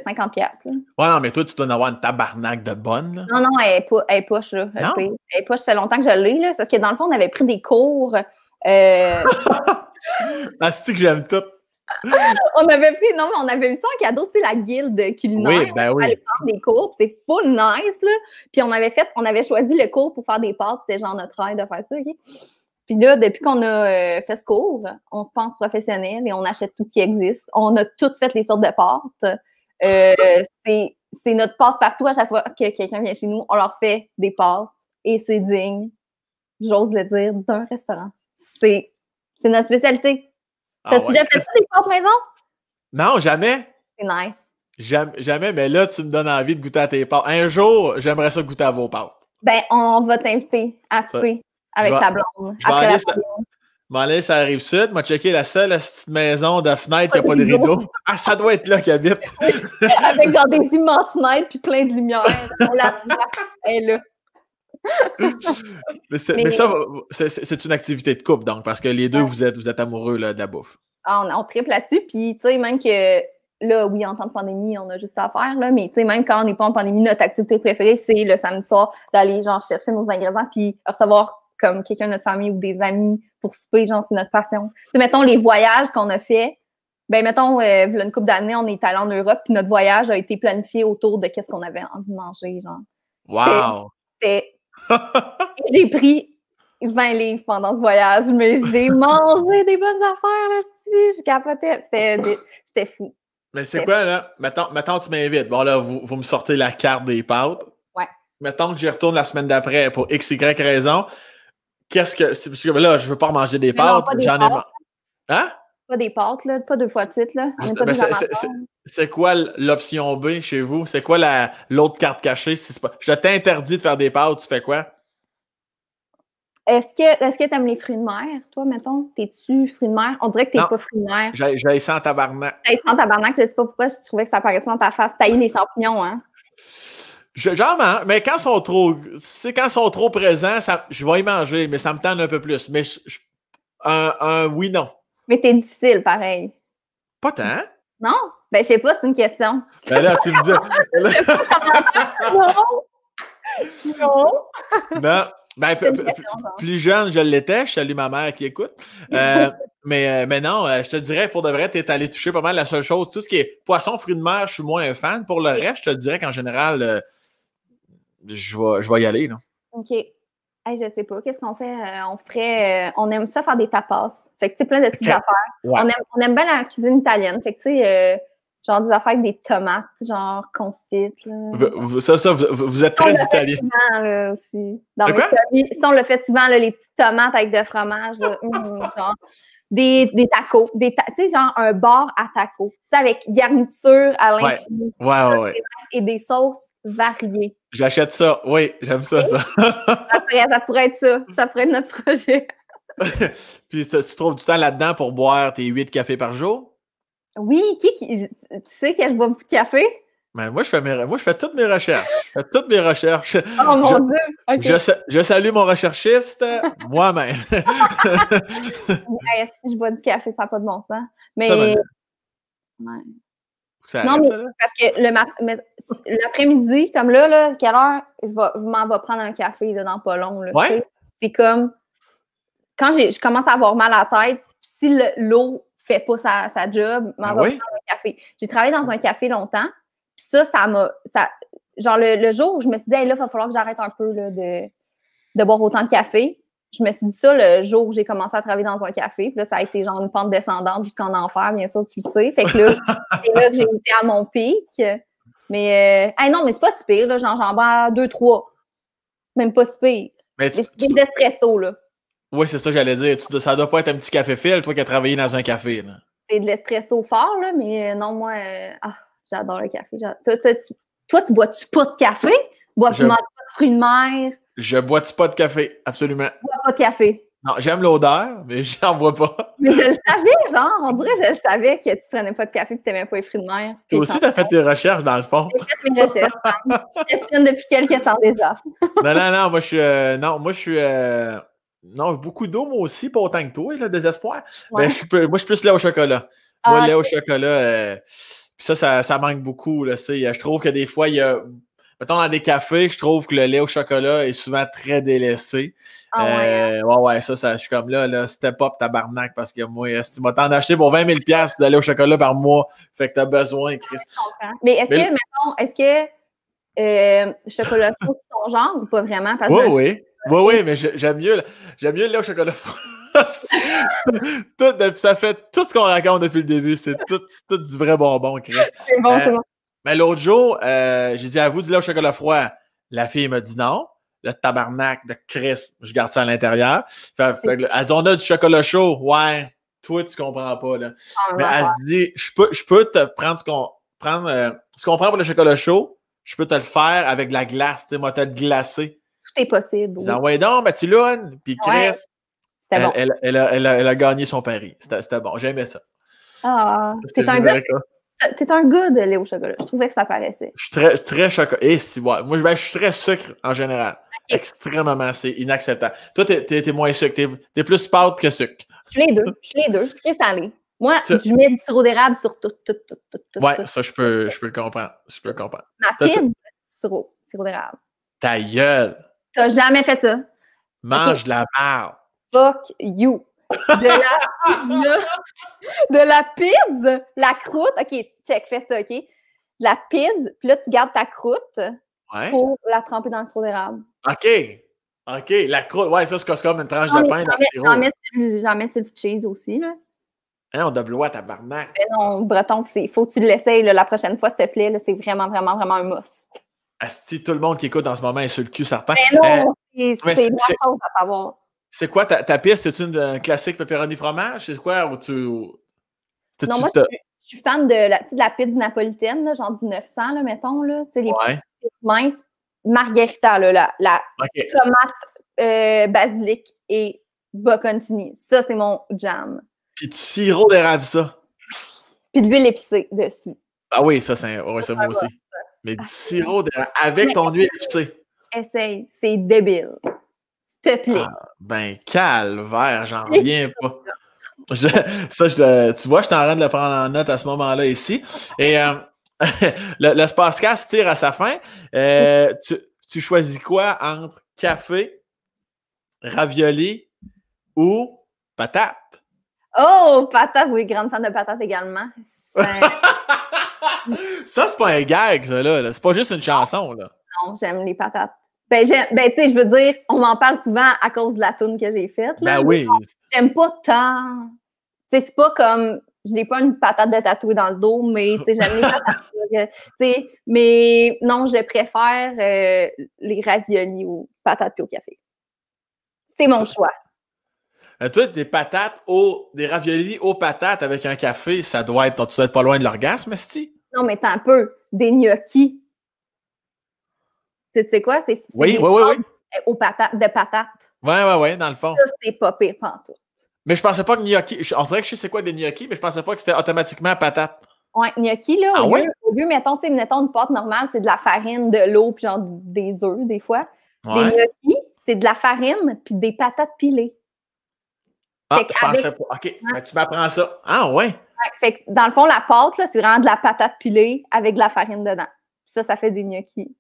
là. Ouais, non, mais toi, tu dois en avoir une tabarnak de bonne. Non, non, elle, est là. Non? Elle poche, ça fait longtemps que je l'ai, là. Parce que dans le fond, on avait pris des cours. Euh... Ah, que j'aime tout. on avait pris, non, mais on avait eu ça en cadeau, tu sais, la guilde culinaire. Oui, ben des cours, c'est full nice, là. Puis on avait fait, on avait choisi le cours pour faire des pâtes, c'était genre notre rêve de faire ça, OK? Puis là, depuis qu'on a euh, fait ce cours, on se pense professionnel et on achète tout ce qui existe. On a toutes fait les sortes de pâtes. Euh, c'est notre passe partout à chaque fois que quelqu'un vient chez nous, on leur fait des pâtes et c'est digne, j'ose le dire, d'un restaurant. C'est notre spécialité. Ah T'as-tu déjà fait ça des portes maison? Non, jamais. C'est nice. Jamais, jamais, mais là, tu me donnes envie de goûter à tes pâtes. Un jour, j'aimerais ça goûter à vos pâtes. Ben, on va t'inviter à souper avec ta blonde. Je vais après la blonde. m'en aller ça. arrive sud, m'a checké la seule petite maison de fenêtre qui n'a pas de rideau. Ah, ça doit être là qu'il habite. avec genre des immenses fenêtres puis plein de lumière. La, la, elle est là mais, ça, c'est une activité de couple, donc, parce que les deux, vous êtes, vous êtes amoureux là, de la bouffe. Ah, on, triple là-dessus, puis tu sais, même que là, oui, en temps de pandémie, on a juste à faire, là, mais tu sais, même quand on n'est pas en pandémie, notre activité préférée, c'est le samedi soir d'aller, genre, chercher nos ingrédients, puis recevoir comme quelqu'un de notre famille ou des amis pour souper, genre, c'est notre passion. Tu mettons, les voyages qu'on a fait, ben mettons, euh, une couple d'années, on est allé en Europe, puis notre voyage a été planifié autour de qu'est-ce qu'on avait envie de manger, genre. Wow! C'était j'ai pris 20 livres pendant ce voyage, mais j'ai mangé des bonnes affaires là-dessus. Je capotais. C'était fou. Mais c'est quoi, là? Mettons, mettons tu m'invites. Bon, là, vous, me sortez la carte des pâtes. Ouais. Mettons que je retourne la semaine d'après pour X, Y raison. Qu'est-ce que. Parce que là, je veux pas manger des pâtes. J'en ai marre. Hein? pas des pâtes, pas deux fois de suite. Ben, c'est quoi l'option B chez vous? C'est quoi l'autre carte cachée? Si je t'interdis de faire des pâtes, tu fais quoi? Est-ce que tu aimes les fruits de mer, toi, mettons? T'es-tu fruits de mer? On dirait que t'es pas fruits de mer. J'ai sans tabarnak. J'ai sans tabarnak, je sais pas pourquoi je trouvais que ça apparaissait dans ta face. Tailler des champignons, hein? J'en mais quand ils sont trop, c'est quand sont trop présents, je vais y manger, mais ça me tente un peu plus. Mais un oui, non. Mais t'es difficile, pareil. Pas tant? Non? Ben, je sais pas, c'est une question. Ben tu me dis. non! Non! Ben, plus jeune, je l'étais. Je salue ma mère qui écoute. Euh, euh, mais, non, euh, je te dirais, pour de vrai, tu es allé toucher pas mal la seule chose. Tout ce qui est poisson, fruits de mer, je suis moins fan. Pour le reste, je te dirais qu'en général, je, vais, je vais y aller. OK. Hey, je sais pas. Qu'est-ce qu'on fait? on ferait. on aime ça faire des tapas. Fait que, tu sais, plein de petites affaires. On, aime, on, aime, bien la cuisine italienne. Fait que, tu sais, euh, genre des affaires avec des tomates, genre confites. Ça, ça, vous, êtes très italien. Souvent, là, aussi. Dans mes stories, si on le fait souvent, là, les petites tomates avec de fromage, hum, hum, hum, genre, des, des, tacos, des tu sais, genre un bar à tacos, tu sais, avec garniture à l'infini. Ouais, ouais, ouais, Et des sauces variées. J'achète ça, oui, j'aime ça, ça. ça, pourrait, ça pourrait être ça, ça pourrait être notre projet. Puis tu, trouves du temps là-dedans pour boire tes huit cafés par jour? Oui, qui, tu sais que je bois beaucoup de café? Mais ben, moi, je fais mes, moi, je fais toutes mes recherches. Je fais toutes mes recherches. Oh mon Dieu! Je, salue mon recherchiste moi-même. si je bois du café, ça n'a pas de bon sens. Mais. non, parce que l'après-midi, comme là, quelle heure, je, va, m'en vais prendre un café là, dans pas long. C'est comme quand je commence à avoir mal à la tête, si l'eau ne fait pas sa, sa job, ah m'en va un café. J'ai travaillé dans un café longtemps, ça, ça m'a. Ça, genre, le, jour où je me suis dit, là, il va falloir que j'arrête un peu là, de, de boire autant de café, je me suis dit ça le jour où j'ai commencé à travailler dans un café. Puis là, ça a été genre une pente descendante jusqu'en enfer, bien sûr, tu le sais. Fait que là, c'est là que j'ai été à mon pic. Mais, euh, non, mais c'est pas si pire, là. j'en bois deux, trois. Même pas si pire. Mais des, tu... là. Oui, c'est ça que j'allais dire. Ça ça doit pas être un petit café fil, toi qui as travaillé dans un café. C'est de l'espresso fort, là, mais euh, non, moi, euh, ah, j'adore le café. Toi, tu, toi, bois-tu pas de café? Bois-tu manges pas de fruits de mer? Je bois-tu pas de café, absolument. Je bois pas de café. Non, j'aime l'odeur, mais j'en bois pas. Mais je le savais, genre, on dirait que je le savais que tu prenais pas de café et que t'aimais pas les fruits de mer. Toi aussi, t'as fait tes recherches, dans le fond. J'ai fait mes recherches. Hein. je t'espionne depuis quelques temps déjà. non, non, non, moi, je suis... Euh, non, moi, je suis... Non, beaucoup d'eau, moi aussi, pas autant que toi, le désespoir. Ben, moi, je suis plus lait au chocolat. Moi, le ah, lait au chocolat, euh, ça, ça, manque beaucoup. Là, euh, je trouve que des fois, il y a. Mettons dans des cafés, je trouve que le lait au chocolat est souvent très délaissé. Ah, ouais, hein. euh, ouais. ça, ça, je suis comme là, là, step up tabarnak, parce que moi, si tu m'as tant acheté pour 20 000 de lait au chocolat par mois, fait que t'as besoin, Chris. Mais est-ce que, mettons, est-ce que euh, chocolat faux, ton genre ou pas vraiment? oui, oui. Oui, oui, mais j'aime mieux, j'aime mieux le lait au chocolat tout, ça fait tout ce qu'on raconte depuis le début. C'est tout, tout, du vrai bonbon, Chris. C'est bon, c'est euh, bon. Mais l'autre jour, euh, j'ai dit à vous du lait au chocolat froid. La fille m'a dit non. Le tabarnak de Chris, je garde ça à l'intérieur. elle dit on a du chocolat chaud. Ouais, toi, tu comprends pas. Là. Ah, mais elle dit je peux, je peux te prendre ce qu'on prendre, euh, ce qu'on prend pour le chocolat chaud, je peux te le faire avec de la glace. Tu sais, moi, t'as tout est possible. ouais, non, Mathilone, puis Chris. Elle, bon. elle, elle, a, elle, a, gagné son pari. C'était bon. J'aimais ça. Ah, c'est un goût T'es un good au chocolat. Je trouvais que ça paraissait. Je suis très, très chocolat. et si, Moi, ben, je suis très sucre en général. Extrêmement, c'est inacceptable. Toi, t'es moins sucre. T'es es plus pâte que sucre. Je suis les deux. Je suis les deux. suis salé. Moi, je mets du sirop d'érable sur tout, tout, tout, tout, tout. Ouais, ça, je peux, je peux le comprendre. Je peux le comprendre. Ma pile, sirop, sirop d'érable. Ta gueule! T'as jamais fait ça. Mange de la merde. Fuck you. De la, de, la pizza, la croûte. OK, check, fais ça, OK? De la pizza, puis là, tu gardes ta croûte pour la tremper dans le four d'érable. OK. OK, la croûte, ouais, ça, c'est comme une tranche de pain dans J'en mets, sur, le cheese aussi, là. Hein, on double à tabarnak. non, Breton, il faut que tu l'essayes la prochaine fois, s'il te plaît. C'est vraiment, vraiment, vraiment un must. Asti, tout le monde qui écoute en ce moment est sur le cul, ça repart. Mais non, euh, c'est c'est ma chose à savoir. C'est quoi ta, piste? cest une, classique pepperoni fromage? C'est quoi? Ou tu, non, moi, je, suis fan de la, piste la pizza napolitaine, genre du 900, là, mettons. Là, les ouais. minces. Margherita, là, la, tomate euh, basilic et bocconcini. Ça, c'est mon jam. Puis du sirop d'érable, ça. Puis de l'huile épicée dessus. Ah oui, ça, c'est ouais, ça, moi aussi. Mais du ah, sirop avec ton huile sais. Essaye, c'est débile. S'il te plaît. Ah, ben, calvaire, j'en reviens pas. ça, tu vois, je suis en train de le prendre en note à ce moment-là ici. Et euh, le, tire à sa fin. Euh, tu, choisis quoi entre café, ravioli ou patate? Oh, patate, oui, grande fan de patate également. ça, c'est pas un gag, ça, là. C'est pas juste une chanson, là. Non, j'aime les patates. Ben, ben, tu sais, je veux dire, on m'en parle souvent à cause de la tune que j'ai faite. ben oui. J'aime pas tant. Tu sais, c'est pas comme. je n'ai pas une patate de tatouée dans le dos, mais tu sais, j'aime les patates. mais non, je préfère euh, les raviolis ou patates puis au café. C'est mon choix. Euh, tu sais, des patates aux, des raviolis aux patates avec un café, ça doit être, tu dois être pas loin de l'orgasme, si? Non, mais t'as un peu. Des gnocchis. Tu sais quoi? C'est oui, des oui, oui, oui. Euh, aux patates, de patates. Oui, oui, oui, dans le fond. Ça, c'est pas pire Mais je pensais pas que gnocchi, on dirait que je sais quoi des gnocchis, mais je pensais pas que c'était automatiquement patate. Ouais, gnocchi, là, ah au, lieu, au, lieu, mettons, tu sais, mettons une pâte normale, c'est de la farine, de l'eau, puis genre des œufs, des fois. Des gnocchis, c'est de la farine, puis des patates pilées je pensais pas. OK, ben, tu m'apprends ça. Ah, ouais. fait que dans le fond, la pâte, c'est vraiment de la patate pilée avec de la farine dedans. ça, ça fait des gnocchis.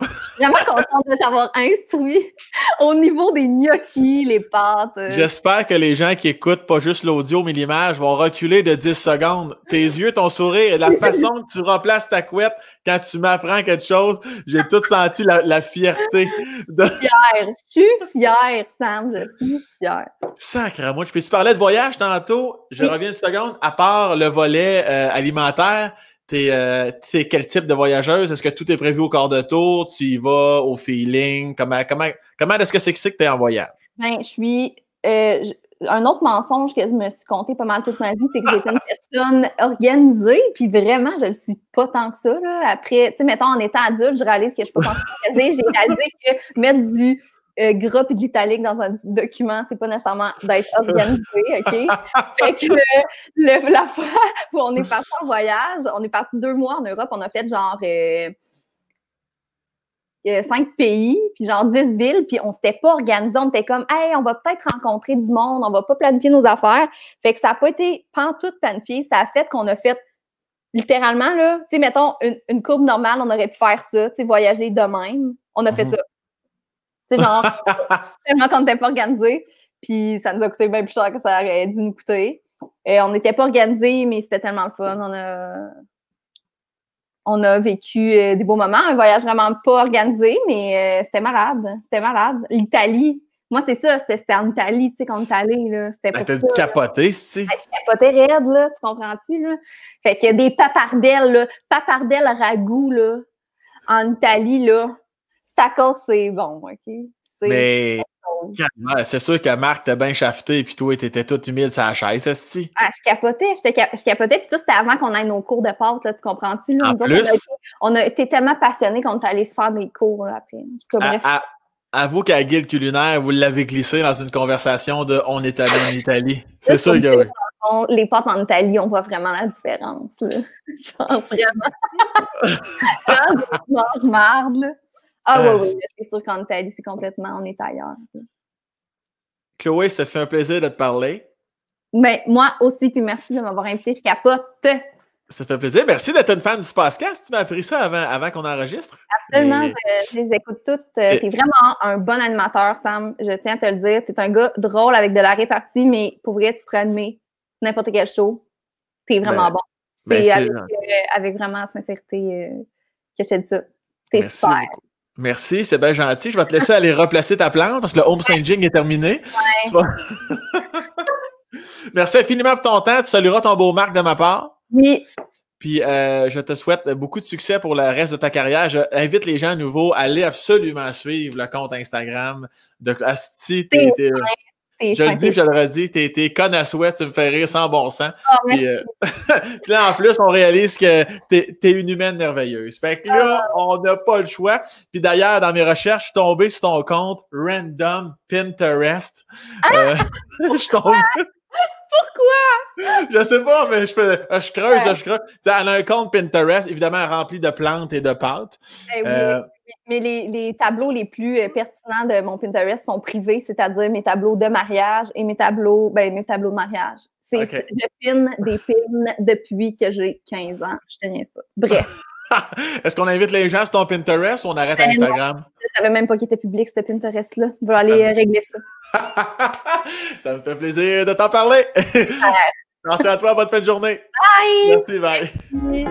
Je suis vraiment contente de t'avoir instruit au niveau des gnocchis, les pâtes. Euh. J'espère que les gens qui écoutent pas juste l'audio, mais l'image vont reculer de 10 secondes. Tes yeux, ton sourire et la façon que tu replaces ta couette quand tu m'apprends quelque chose, j'ai tout senti la, fierté. De... Fière. Je suis fière, Sam. Je suis fière. Sacre, moi. Je peux-tu parler de voyage tantôt? Je reviens une seconde. À part le volet euh, alimentaire, euh, t'es quel type de voyageuse? Est-ce que tout est prévu au quart de tour? Tu y vas au feeling? Comment, comment, comment est-ce que c'est que tu es en voyage? Ben, je suis. Euh, un autre mensonge que je me suis compté pas mal toute ma vie, c'est que j'étais une personne organisée, puis vraiment, je le suis pas tant que ça. Après, tu sais, mettons, en étant adulte, je réalise que je peux pas tant J'ai réalisé que mettre du euh, gras de l'italique dans un document, c'est pas nécessairement d'être organisé, OK? fait que la fois où on est parti en voyage, on est parti deux mois en Europe, on a fait genre euh, euh, cinq pays, puis genre dix villes, puis on s'était pas organisé, on était comme « Hey, on va peut-être rencontrer du monde, on va pas planifier nos affaires. » Fait que ça a pas été pantoute planifié, ça a fait qu'on a fait littéralement, là, tu sais, mettons, une, courbe normale, on aurait pu faire ça, tu sais, voyager de même. On a fait mm-hmm. ça. C'est genre, tellement qu'on n'était pas organisé. Puis ça nous a coûté bien plus cher que ça aurait dû nous coûter. Et on n'était pas organisé, mais c'était tellement fun. On a, on a vécu euh, des beaux moments. Un voyage vraiment pas organisé, mais euh, c'était malade. C'était malade. L'Italie. Moi, c'est ça, c'était en Italie, tu sais, qu'on est allé, là. C'était ben, ben, pas. Ben, tu capoté, tu ben, capoté raide, là. Tu comprends-tu, là? Fait que des papardelles, là. Papardelles ragoût, là. En Italie, là tacos, c'est bon, OK? Mais c'est sûr que Marc t'a bien shafté, puis toi, t'étais toute humide sur la chaise, ceci. Ah, je capotais, je capotais, puis ça, c'était avant qu'on aille nos cours de porte, là, tu comprends-tu? en plus, on, a été, tellement passionnés qu'on est allé se faire des cours, là, puis À, avoue qu'à Guild Culinaire, vous l'avez glissé dans une conversation de « on est allé en Italie ». C'est sûr que oui. les portes en Italie, on voit vraiment la différence, là. Genre, vraiment. Genre, mange marde, là. Ah oui, oui, c'est sûr qu'en Italie, c'est complètement, on est ailleurs. Chloé, ça fait un plaisir de te parler. Mais moi aussi, puis merci de m'avoir invité. Je capote. Ça fait plaisir. Merci d'être une fan du podcast. Tu m'as appris ça avant, qu'on enregistre. Absolument. Euh, je, les écoute toutes. Euh, t'es vraiment un bon animateur, Sam. Je tiens à te le dire. Tu un gars drôle avec de la répartie, mais pour vrai, tu pourrais animer n'importe quel show. T'es vraiment ben, bon. Ben, c'est euh, avec, vraiment sincérité que je te dis ça. T'es super. Merci, c'est bien gentil. Je vais te laisser aller replacer ta plante parce que le home staging est terminé. Merci infiniment pour ton temps. Tu salueras ton beau Marc de ma part. Oui. Puis euh, je te souhaite beaucoup de succès pour le reste de ta carrière. Je invite les gens à nouveau à aller absolument suivre le compte Instagram de Asti. Je le dis, je le redis, t'es, conne à souhait, tu me fais rire sans bon sens. Ah, puis, euh, puis, là, en plus, on réalise que t'es, es une humaine merveilleuse. Fait que là, ah. on n'a pas le choix. Puis d'ailleurs, dans mes recherches, je suis tombé sur ton compte Random Pinterest. Ah! Euh, je tombe. Ah! Pourquoi? Je sais pas, mais je, fais, euh, je creuse, je creuse. elle a un compte Pinterest, évidemment rempli de plantes et de pâtes. Eh oui mais les, tableaux les plus euh, pertinents de mon Pinterest sont privés, c'est-à-dire mes tableaux de mariage et mes tableaux, ben, mes tableaux de mariage. C'est, je des pins depuis que j'ai 15 ans. Je te ça. Bref. Est-ce qu'on invite les gens sur ton Pinterest ou on arrête ben, Instagram? je ne savais même pas qu'il était public, ce Pinterest-là. Je vais aller euh, régler ça. ça me fait plaisir de t'en parler. Merci à toi. Bonne fin de journée. Bye. Merci. Bye.